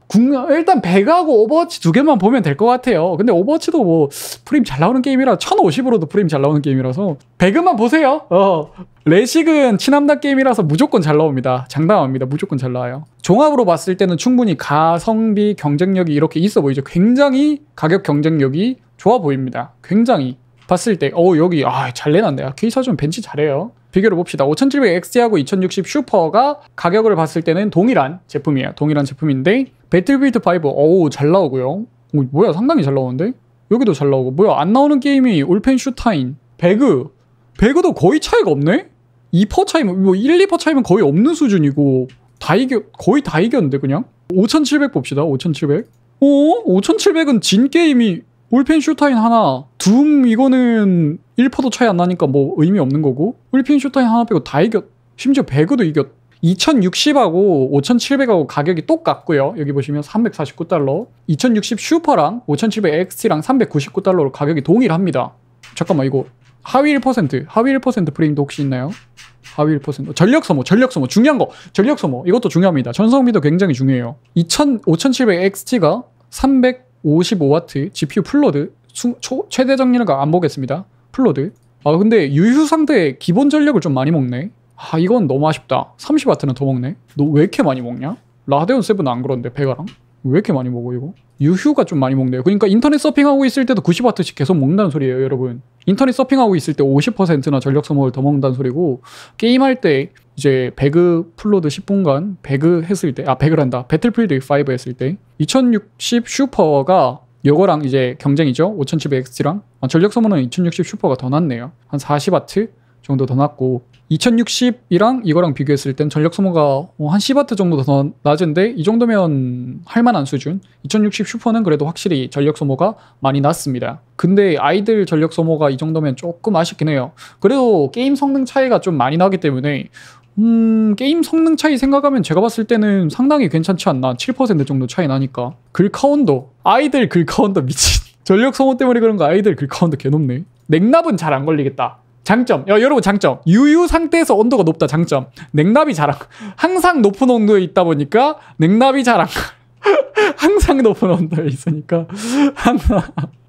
일단 배가하고 오버워치 두 개만 보면 될 것 같아요. 근데 오버워치도 뭐 프레임 잘 나오는 게임이라 1050으로도 프레임 잘 나오는 게임이라서 배그만 보세요. 어. 레식은 친함다 게임이라서 무조건 잘 나옵니다. 장담합니다. 무조건 잘 나와요. 종합으로 봤을 때는 충분히 가성비 경쟁력이 이렇게 있어 보이죠. 굉장히 가격 경쟁력이 좋아 보입니다. 굉장히. 봤을 때, 어, 여기, 아, 잘 내놨네. 요 K4좀 벤치 잘해요. 비교를 봅시다. 5700XT하고 2060 슈퍼가 가격을 봤을 때는 동일한 제품이에요. 동일한 제품인데, 배틀빌드 5, 어우, 잘 나오고요. 오, 뭐야, 상당히 잘 나오는데? 여기도 잘 나오고, 뭐야, 안 나오는 게임이 올펜슈타인, 배그, 배그도 거의 차이가 없네? 2% 차이면, 뭐 1, 2% 차이면 거의 없는 수준이고, 다 이겨, 거의 다 이겼는데, 그냥? 5700 봅시다, 5700. 어? 5700은 진 게임이 울펜 슈타인 하나, 둠 이거는 1%도 퍼 차이 안 나니까 뭐 의미 없는 거고 울펜 슈타인 하나 빼고 다 이겼. 심지어 배그도 이겼. 2060하고 5700하고 가격이 똑같고요. 여기 보시면 349달러. 2060 슈퍼랑 5700 XT랑 399달러로 가격이 동일합니다. 잠깐만 이거 하위 1% 하위 1% 프레임도 혹시 있나요? 하위 1% 전력 소모, 전력 소모 중요한 거. 전력 소모 이것도 중요합니다. 전성비도 굉장히 중요해요. 2000 5700 XT가 300 55W GPU 플로드 초, 최대 정리가 안 보겠습니다. 플로드 아 근데 유휴 상대 기본 전력을 좀 많이 먹네 아 이건 너무 아쉽다 30W는 더 먹네 너 왜 이렇게 많이 먹냐? 라데온 7은 안 그런데 배가랑 왜 이렇게 많이 먹어 이거? 유휴가 좀 많이 먹네요. 그러니까 인터넷 서핑하고 있을 때도 90와트씩 계속 먹는다는 소리예요, 여러분. 인터넷 서핑하고 있을 때 50%나 전력 소모를 더 먹는다는 소리고 게임할 때 이제 배그 플로드 10분간 배그 했을 때, 아 배그를 한다. 배틀필드 5 했을 때 2060 슈퍼가 요거랑 이제 경쟁이죠. 5 7 0 0 x 랑 아, 전력 소모는 2060 슈퍼가 더 낫네요. 한 40와트 정도 더 낫고 2060이랑 이거랑 비교했을 땐 전력 소모가 뭐 한 10W 정도 더 낮은데 이 정도면 할만한 수준. 2060 슈퍼는 그래도 확실히 전력 소모가 많이 낮습니다. 근데 아이들 전력 소모가 이 정도면 조금 아쉽긴 해요. 그래도 게임 성능 차이가 좀 많이 나기 때문에 음, 게임 성능 차이 생각하면 제가 봤을 때는 상당히 괜찮지 않나. 7% 정도 차이 나니까. 글카운도 아이들 글카운도 미친. 전력 소모 때문에 그런가 아이들 글카운도 개높네. 냉납은 잘 안 걸리겠다. 장점. 야, 여러분 장점. 유유 상태에서 온도가 높다 장점. 냉납이 잘 안. 항상 높은 온도에 있다 보니까 냉납이 잘 안. 항상 높은 온도에 있으니까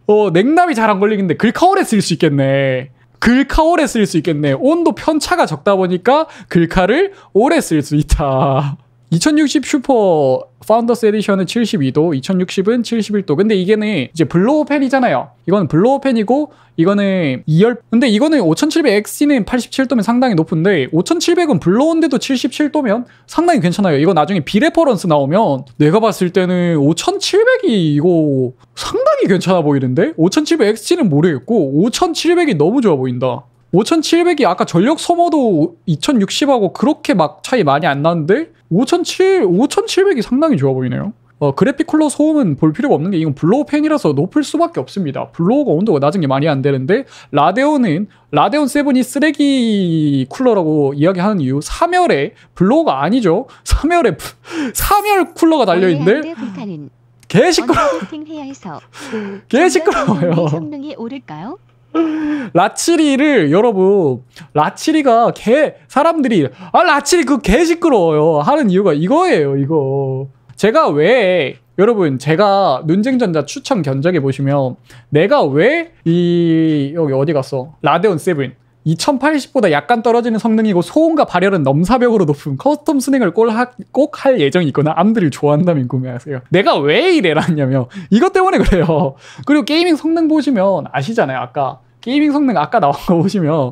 어 냉납이 잘 안 걸리는데 겠 글카월에 쓸 수 있겠네. 글카월에 쓸 수 있겠네. 온도 편차가 적다 보니까 글카를 오래 쓸 수 있다. 2060 슈퍼 파운더스 에디션은 72도, 2060은 71도. 근데 이게는 이제 블로우 팬이잖아요. 이건 블로우 팬이고 이거는 2열 근데 이거는 5700XT는 87도면 상당히 높은데 5700은 블로우인데도 77도면 상당히 괜찮아요. 이거 나중에 비레퍼런스 나오면 내가 봤을 때는 5700이 이거 상당히 괜찮아 보이는데 5700XT는 모르겠고 5700이 너무 좋아 보인다. 5700이 아까 전력 소모도 2060하고 그렇게 막 차이 많이 안 나는데 5700, 5700이 상당히 좋아 보이네요. 어, 그래픽 쿨러 소음은 볼 필요가 없는 게 이건 블로우 팬이라서 높을 수밖에 없습니다. 블로우가 온도가 낮은 게 말이 안 되는데 라데온은 라데온 7이 쓰레기 쿨러라고 이야기하는 이유 3열에 블로우가 아니죠. 3열에 3열 쿨러가 달려 있는데 네, 개 시끄러. 개시끄러워요 라치리를 여러분 라치리가 개 사람들이 아 라치리 그 개 시끄러워요 하는 이유가 이거예요 이거 제가 왜 여러분 제가 눈쟁전자 추천 견적에 보시면 내가 왜 이 여기 어디 갔어 라데온 세븐 2080보다 약간 떨어지는 성능이고 소음과 발열은 넘사벽으로 높은 커스텀 스행을꼭 할 예정이 있거나 암들을 좋아한다면 구매하세요. 내가 왜 이래라 했냐면 이것 때문에 그래요. 그리고 게이밍 성능 보시면 아시잖아요. 아까 게이밍 성능 아까 나온 거 보시면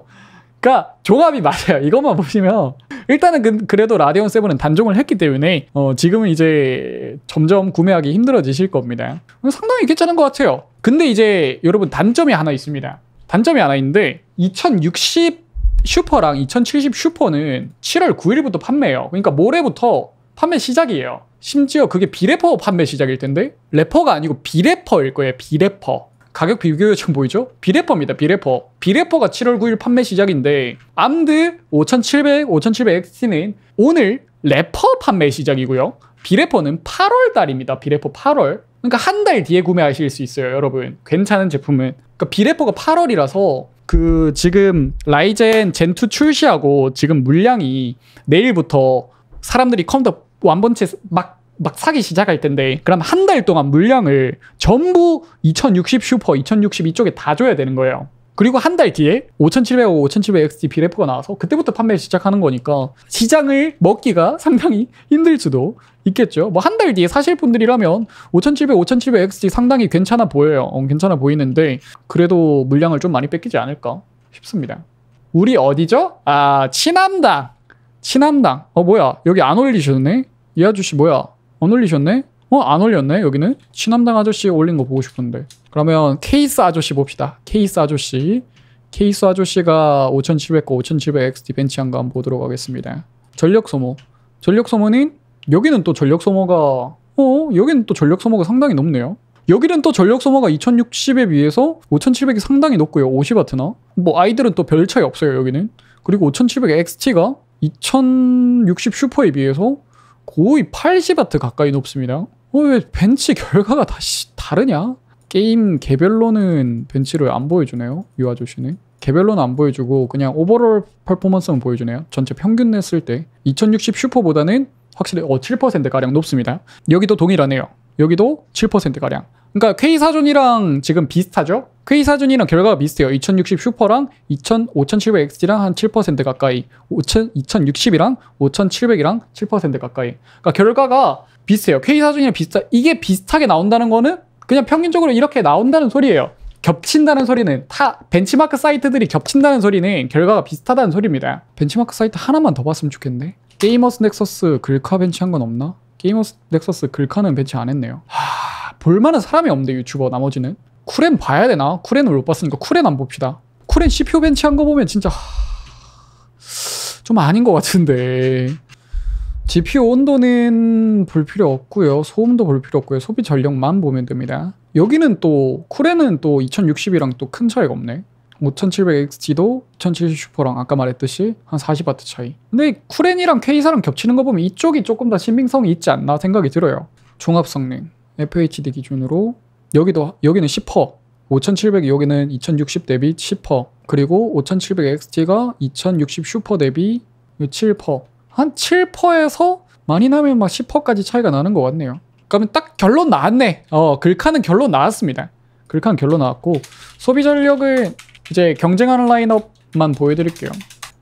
그러니까 종합이 맞아요. 이것만 보시면 일단은 그, 래도 라디온 7은 단종을 했기 때문에 어, 지금은 이제 점점 구매하기 힘들어지실 겁니다. 상당히 괜찮은 것 같아요. 근데 이제 여러분 단점이 하나 있습니다. 단점이 하나 있는데 2060 슈퍼랑 2070 슈퍼는 7월 9일부터 판매예요. 그러니까 모레부터 판매 시작이에요. 심지어 그게 비래퍼 판매 시작일 텐데 래퍼가 아니고 비래퍼일 거예요. 비래퍼. 가격 비교 요청 보이죠? 비레퍼입니다. 비레퍼. 비레퍼가 7월 9일 판매 시작인데 암드 5700, 5700XT는 오늘 래퍼 판매 시작이고요. 비레퍼는 8월 달입니다. 비레퍼 8월. 그러니까 한 달 뒤에 구매하실 수 있어요, 여러분. 괜찮은 제품은. 그러니까 비레퍼가 8월이라서 그 지금 라이젠 젠2 출시하고 지금 물량이 내일부터 사람들이 컴퓨터 완본체 막막 사기 시작할 텐데 그럼 한 달 동안 물량을 전부 2060 슈퍼, 2060 이쪽에 다 줘야 되는 거예요. 그리고 한 달 뒤에 5700하고 5700XT 비레프가 나와서 그때부터 판매를 시작하는 거니까 시장을 먹기가 상당히 힘들 수도 있겠죠. 뭐 한 달 뒤에 사실 분들이라면 5700, 5700XT 상당히 괜찮아 보여요. 어, 괜찮아 보이는데 그래도 물량을 좀 많이 뺏기지 않을까 싶습니다. 우리 어디죠? 아, 친한당친한당 어, 뭐야. 여기 안 올리셨네? 이 아저씨 뭐야. 안 올리셨네? 어? 안 올렸네 여기는? 신남당 아저씨 올린 거 보고 싶은데 그러면 케이스 아저씨 봅시다 케이스 아저씨 케이스 아저씨가 5700과 5700XT 벤치한 거 한번 보도록 하겠습니다 전력 소모 전력 소모는 여기는 또 전력 소모가 어? 여기는 또 전력 소모가 상당히 높네요 여기는 또 전력 소모가 2060에 비해서 5700이 상당히 높고요 50W나 뭐 아이들은 또 별 차이 없어요 여기는 그리고 5700XT가 2060 슈퍼에 비해서 거의 8 0와트 가까이 높습니다. 어, 왜 벤치 결과가 다시 다르냐? 게임 개별로는 벤치를 안 보여주네요. 이 아저씨는. 개별로는 안 보여주고 그냥 오버롤 퍼포먼스만 보여주네요. 전체 평균 냈을 때 2060 슈퍼보다는 확실히 어, 7%가량 높습니다. 여기도 동일하네요. 여기도 7%가량. 그러니까 K사존이랑 지금 비슷하죠? 그 이사준이랑 결과가 비슷해요. 2060 슈퍼랑 2 5700XT랑 한 7% 가까이, 5000, 2060이랑 5700이랑 7% 가까이. 그러니까 결과가 비슷해요. K사준이랑 그 비슷하, 이게 비슷하게 나온다는 거는 그냥 평균적으로 이렇게 나온다는 소리예요. 겹친다는 소리는 타 벤치마크 사이트들이 겹친다는 소리는 결과가 비슷하다는 소리입니다. 벤치마크 사이트 하나만 더 봤으면 좋겠는데. 게이머스 넥서스 글카 벤치한 건 없나? 게이머스 넥서스 글카는 벤치 안 했네요. 하, 볼만한 사람이 없는데 유튜버 나머지는. 쿠렌 봐야 되나? 쿠렌을 못 봤으니까 쿠렌 안 봅시다. 쿠렌 CPU 벤치한 거 보면 진짜 좀 아닌 것 같은데 GPU 온도는 볼 필요 없고요. 소음도 볼 필요 없고요. 소비 전력만 보면 됩니다. 여기는 또 쿠렌은 또 2060이랑 또 큰 차이가 없네. 5700XT도 2070 슈퍼랑 아까 말했듯이 한 40W 차이. 근데 쿠렌이랑 K사랑 겹치는 거 보면 이쪽이 조금 더 신빙성이 있지 않나 생각이 들어요. 종합 성능, FHD 기준으로 여기도 여기는 10%퍼5700 여기는 2060 대비 10%퍼 그리고 5700 XT가 2060 슈퍼 대비 7%한 퍼 7%에서 퍼 많이 나면 막 10%까지 퍼 차이가 나는 것 같네요 그러면 딱 결론 나왔네 어 글카는 결론 나왔습니다 글카는 결론 나왔고 소비 전력을 이제 경쟁하는 라인업만 보여드릴게요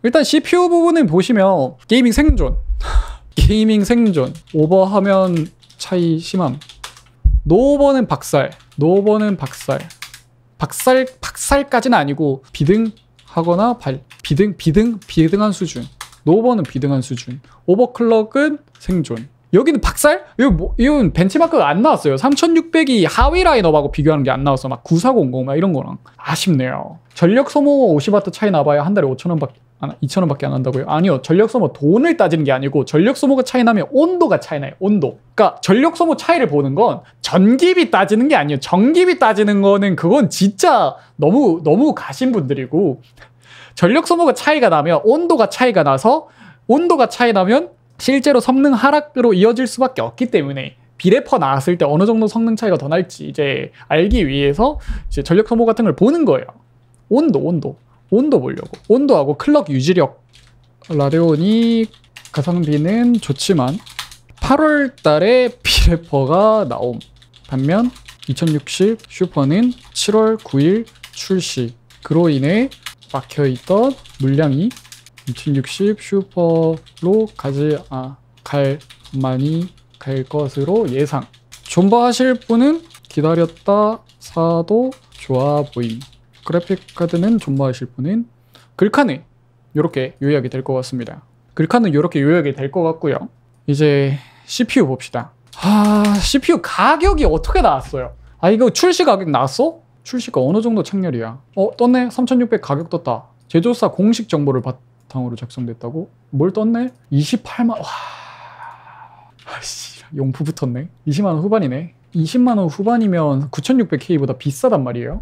일단 CPU 부분을 보시면 게이밍 생존 게이밍 생존 오버하면 차이 심함 노버는 박살, 노버는 박살. 박살, 박살까지는 아니고 비등하거나 발, 비등, 비등, 비등한 수준. 노버는 비등한 수준. 오버클럭은 생존. 여기는 박살? 여기 뭐, 이건 벤치마크가 안 나왔어요. 3600이 하위 라인업하고 비교하는 게 안 나와서 막 9400, 막 이런 거랑. 아쉽네요. 전력 소모 50W 차이 나봐야 한 달에 5천원 밖에 2,000원 아, 밖에 안 한다고요? 아니요. 전력소모 돈을 따지는 게 아니고 전력소모가 차이 나면 온도가 차이 나요. 온도. 그러니까 전력소모 차이를 보는 건 전기비 따지는 게 아니에요. 전기비 따지는 거는 그건 진짜 너무, 너무 가신 분들이고 전력소모가 차이가 나면 온도가 차이가 나서 온도가 차이 나면 실제로 성능 하락으로 이어질 수밖에 없기 때문에 비례퍼 나왔을 때 어느 정도 성능 차이가 더 날지 이제 알기 위해서 이제 전력 소모 같은 걸 보는 거예요. 온도, 온도. 온도 보려고. 온도하고 클럭 유지력. 라데온이 가성비는 좋지만 8월 달에 비래퍼가 나옴. 반면 2060 슈퍼는 7월 9일 출시. 그로 인해 막혀있던 물량이 2060 슈퍼로 가지 아, 갈 많이 갈 것으로 예상. 존버하실 분은 기다렸다 사도 좋아 보임. 그래픽 카드는 존버하실 분은 글카는 이렇게 요약이 될 것 같습니다. 글카는 이렇게 요약이 될 것 같고요. 이제 CPU 봅시다. 아 CPU 가격이 어떻게 나왔어요? 아 이거 출시 가격 나왔어? 출시가 어느 정도 창렬이야? 어 떴네 3600 가격 떴다. 제조사 공식 정보를 바탕으로 작성됐다고? 뭘 떴네? 28만 와 아씨 용프 붙었네. 20만 원 후반이네. 20만 원 후반이면 9600K보다 비싸단 말이에요.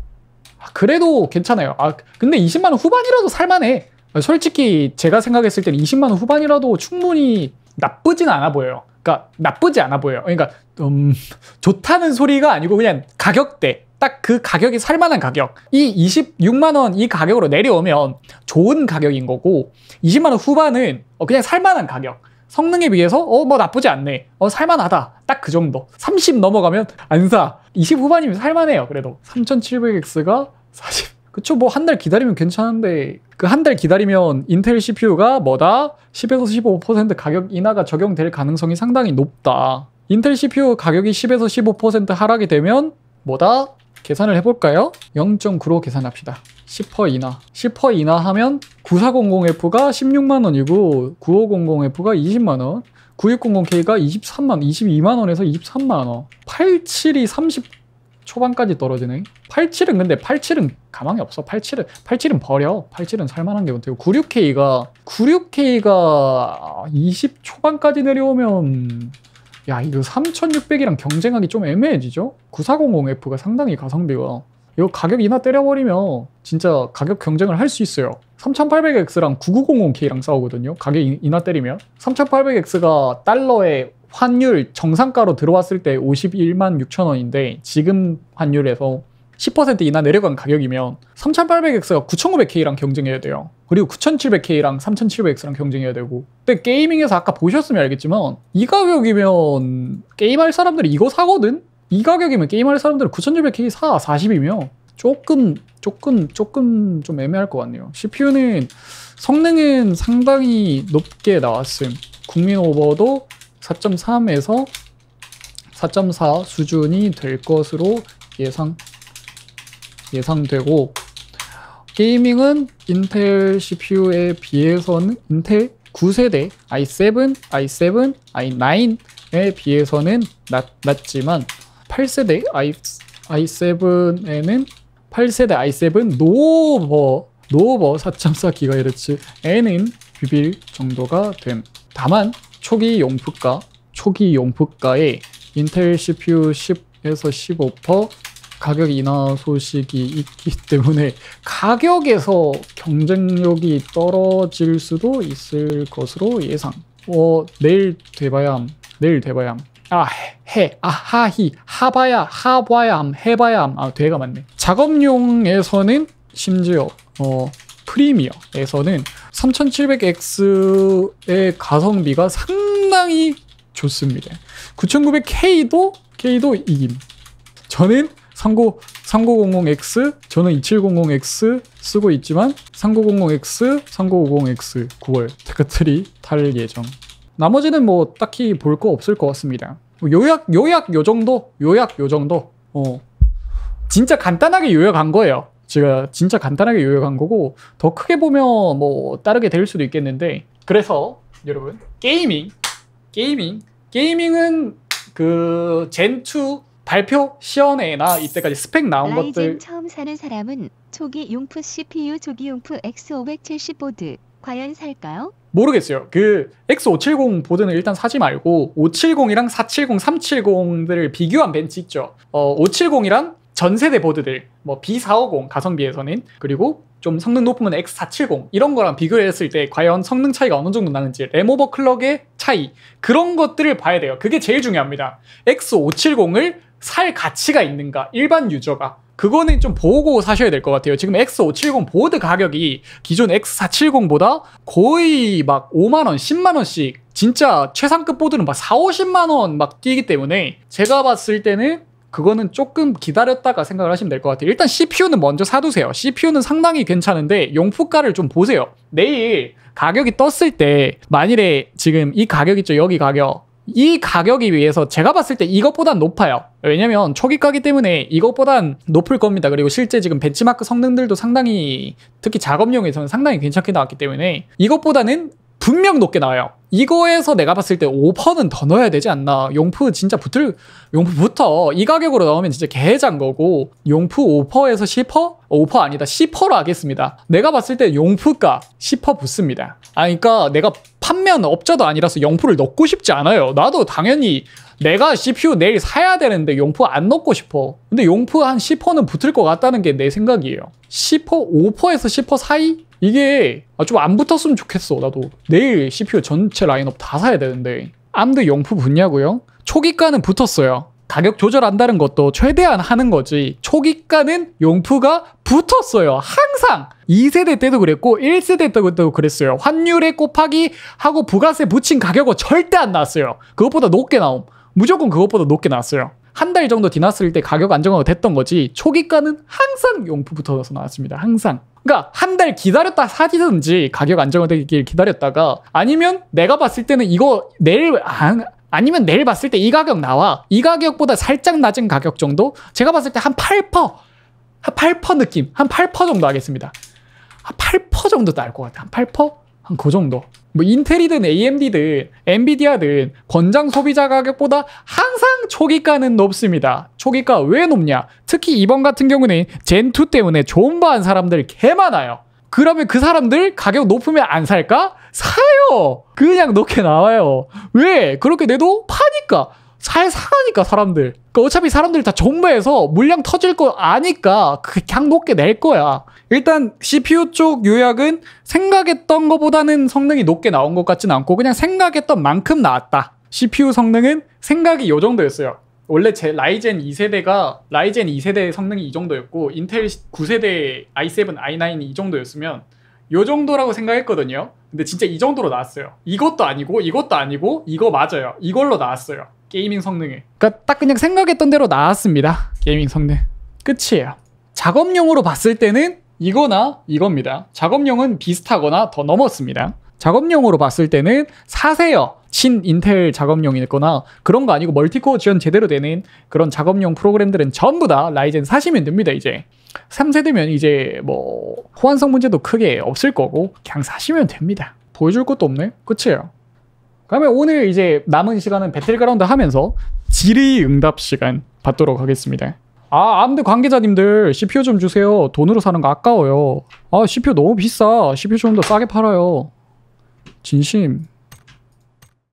아, 그래도 괜찮아요. 아, 근데 20만 원 후반이라도 살만해. 솔직히 제가 생각했을 때는 20만 원 후반이라도 충분히 나쁘진 않아 보여요. 그러니까 나쁘지 않아 보여요. 그러니까 음, 좋다는 소리가 아니고 그냥 가격대. 딱 그 가격이 살만한 가격. 이 26만 원 이 가격으로 내려오면 좋은 가격인 거고 20만 원 후반은 어, 그냥 살만한 가격. 성능에 비해서 어 뭐 나쁘지 않네 어 살만하다 딱 그 정도 30 넘어가면 안사20 후반이면 살만해요 그래도 3700X가 40 그쵸 뭐 한 달 기다리면 괜찮은데 그 한 달 기다리면 인텔 CPU가 뭐다 10에서 15% 가격 인하가 적용될 가능성이 상당히 높다 인텔 CPU 가격이 10에서 15% 하락이 되면 뭐다 계산을 해볼까요? 0.9로 계산합시다 10% 이나 10% 이나 하면 9400F가 16만원이고 9500F가 20만원 9600K가 23만 22만원에서 23만원 87이 30 초반까지 떨어지네 87은 근데 87은 가망이 없어 87은 87은 버려 87은 살만한 게 못해요 96K가 96K가 20 초반까지 내려오면 야 이거 3600이랑 경쟁하기 좀 애매해지죠 9400F가 상당히 가성비가 이거 가격 인하 때려버리면 진짜 가격 경쟁을 할 수 있어요 3800X랑 9900K랑 싸우거든요 가격 인하 때리면 3800X가 달러에 환율 정상가로 들어왔을 때 51만 6천 원인데 지금 환율에서 10% 인하 내려간 가격이면 3800X가 9900K랑 경쟁해야 돼요. 그리고 9700K랑 3700X랑 경쟁해야 되고 근데 게이밍에서 아까 보셨으면 알겠지만 이 가격이면 게임할 사람들이 이거 사거든? 이 가격이면 게임할 사람들은 9600K 사 40이며 조금 조금 조금 좀 애매할 것 같네요 CPU는 성능은 상당히 높게 나왔음 국민 오버도 4.3에서 4.4 수준이 될 것으로 예상 예상되고 게이밍은 인텔 CPU에 비해서는 인텔 9세대 i7, i7, i9에 비해서는 낮, 낮지만 8세대 i, 7에는 8세대 i7 노버 노버 4.4GHz에는 비빌 정도가 됨. 다만 초기 용품가 초기 용품가에 인텔 CPU 10에서 15% 가격 인하 소식이 있기 때문에 가격에서 경쟁력이 떨어질 수도 있을 것으로 예상. 어, 내일 돼봐야 내일 돼봐야 아, 해, 아, 하히, 하봐야, 하봐야함, 해봐야함. 아, 돼가 맞네. 작업용에서는 심지어, 어, 프리미어에서는 3700X의 가성비가 상당히 좋습니다. 9900K도, K도 이김. 저는 39, 3900X, 저는 2700X 쓰고 있지만 3900X, 3950X 9월 테크3 탈 예정. 나머지는 뭐 딱히 볼 거 없을 것 같습니다. 뭐 요약, 요약 요 정도? 요약 요 정도? 어. 진짜 간단하게 요약한 거예요. 제가 진짜 간단하게 요약한 거고, 더 크게 보면 뭐 따르게 될 수도 있겠는데, 그래서 여러분, 게이밍, 게이밍, 게이밍은 그 젠2 발표 시연회나 이때까지 스펙 나온 것들 처음 사는 사람은 초기 용프 CPU 조기 용프 X570 보드 과연 살까요? 모르겠어요. 그 X570 보드는 일단 사지 말고 570이랑 470, 370들을 비교한 벤치 있죠. 어, 570이랑 전세대 보드들 뭐 B450 가성비에서는 그리고 좀 성능 높으면 X470 이런 거랑 비교했을 때 과연 성능 차이가 어느 정도 나는지 램오버 클럭의 차이 그런 것들을 봐야 돼요. 그게 제일 중요합니다. X570을 살 가치가 있는가 일반 유저가 그거는 좀 보고 사셔야 될 것 같아요. 지금 X570 보드 가격이 기존 X470보다 거의 막 5만원, 10만원씩 진짜 최상급 보드는 막 4, 50만원 막 뛰기 때문에 제가 봤을 때는 그거는 조금 기다렸다가 생각을 하시면 될 것 같아요. 일단 CPU는 먼저 사두세요. CPU는 상당히 괜찮은데 용품가를 좀 보세요. 내일 가격이 떴을 때 만일에 지금 이 가격 있죠? 여기 가격 이 가격이 위해서 제가 봤을 때 이것보단 높아요. 왜냐면 초기가기 때문에 이것보단 높을 겁니다. 그리고 실제 지금 벤치마크 성능들도 상당히 특히 작업용에서는 상당히 괜찮게 나왔기 때문에 이것보다는 분명 높게 나와요. 이거에서 내가 봤을 때 5%는 더 넣어야 되지 않나. 용프 진짜 붙을, 용프 부터이 가격으로 나오면 진짜 개장 거고, 용프 5%에서 10%? 퍼5% 아니다. 10%로 퍼 하겠습니다. 내가 봤을 때 용프가 10%퍼 붙습니다. 아, 그러니까 내가 판매하는 업자도 아니라서 용프를 넣고 싶지 않아요. 나도 당연히 내가 CPU 내일 사야 되는데 용프 안 넣고 싶어. 근데 용프 한 10%는 퍼 붙을 것 같다는 게 내 생각이에요. 10%, 퍼 5%에서 퍼10%퍼 사이? 이게 아, 좀 안 붙었으면 좋겠어 나도 내일 CPU 전체 라인업 다 사야 되는데 암드 용품 붙냐고요? 초기가는 붙었어요 가격 조절한다는 것도 최대한 하는 거지 초기가는 용프가 붙었어요 항상 2세대 때도 그랬고 1세대 때도 그랬어요 환율에 곱하기 하고 부가세 붙인 가격은 절대 안 나왔어요 그것보다 높게 나옴 무조건 그것보다 높게 나왔어요 한 달 정도 지났을 때 가격 안정화가 됐던 거지 초기가는 항상 용프 붙어서 나왔습니다 항상 그러니까 한 달 기다렸다 사지든지 가격 안정화되길 기다렸다가 아니면 내가 봤을 때는 이거 내일 안 아, 아니면 내일 봤을 때 이 가격 나와. 이 가격보다 살짝 낮은 가격 정도? 제가 봤을 때 한 8%, 한 8% 느낌, 한 8% 정도 하겠습니다. 한 8% 정도 날것 같아요. 한 8%? 한그 정도. 뭐 인텔이든 AMD든 엔비디아든 권장 소비자 가격보다 항상 초기가는 높습니다. 초기가 왜 높냐? 특히 이번 같은 경우는 젠2 때문에 존버한 사람들 개 많아요. 그러면 그 사람들 가격 높으면 안 살까? 사요! 그냥 높게 나와요. 왜? 그렇게 내도 파니까. 잘 사가니까 사람들. 그러니까 어차피 사람들 다 존버해서 물량 터질 거 아니까 그냥 높게 낼 거야. 일단 CPU 쪽 요약은 생각했던 것보다는 성능이 높게 나온 것 같진 않고 그냥 생각했던 만큼 나왔다. CPU 성능은 생각이 요 정도였어요. 원래 제 라이젠 2세대가 라이젠 2세대 의 성능이 이 정도였고 인텔 9세대 i7, i9이 이 정도였으면 요 정도라고 생각했거든요. 근데 진짜 이 정도로 나왔어요. 이것도 아니고 이것도 아니고 이거 맞아요. 이걸로 나왔어요. 게이밍 성능에. 그러니까 딱 그냥 생각했던 대로 나왔습니다. 게이밍 성능. 끝이에요. 작업용으로 봤을 때는 이거나 이겁니다. 작업용은 비슷하거나 더 넘었습니다. 작업용으로 봤을 때는 사세요. 친 인텔 작업용이거나 그런 거 아니고 멀티코어 지원 제대로 되는 그런 작업용 프로그램들은 전부 다 라이젠 사시면 됩니다, 이제. 3세대면 이제 뭐 호환성 문제도 크게 없을 거고 그냥 사시면 됩니다. 보여줄 것도 없네? 끝이에요. 그러면 오늘 이제 남은 시간은 배틀그라운드 하면서 질의응답 시간 받도록 하겠습니다. 아 암드 관계자님들 CPU 좀 주세요 돈으로 사는 거 아까워요 아 CPU 너무 비싸 CPU 좀 더 싸게 팔아요 진심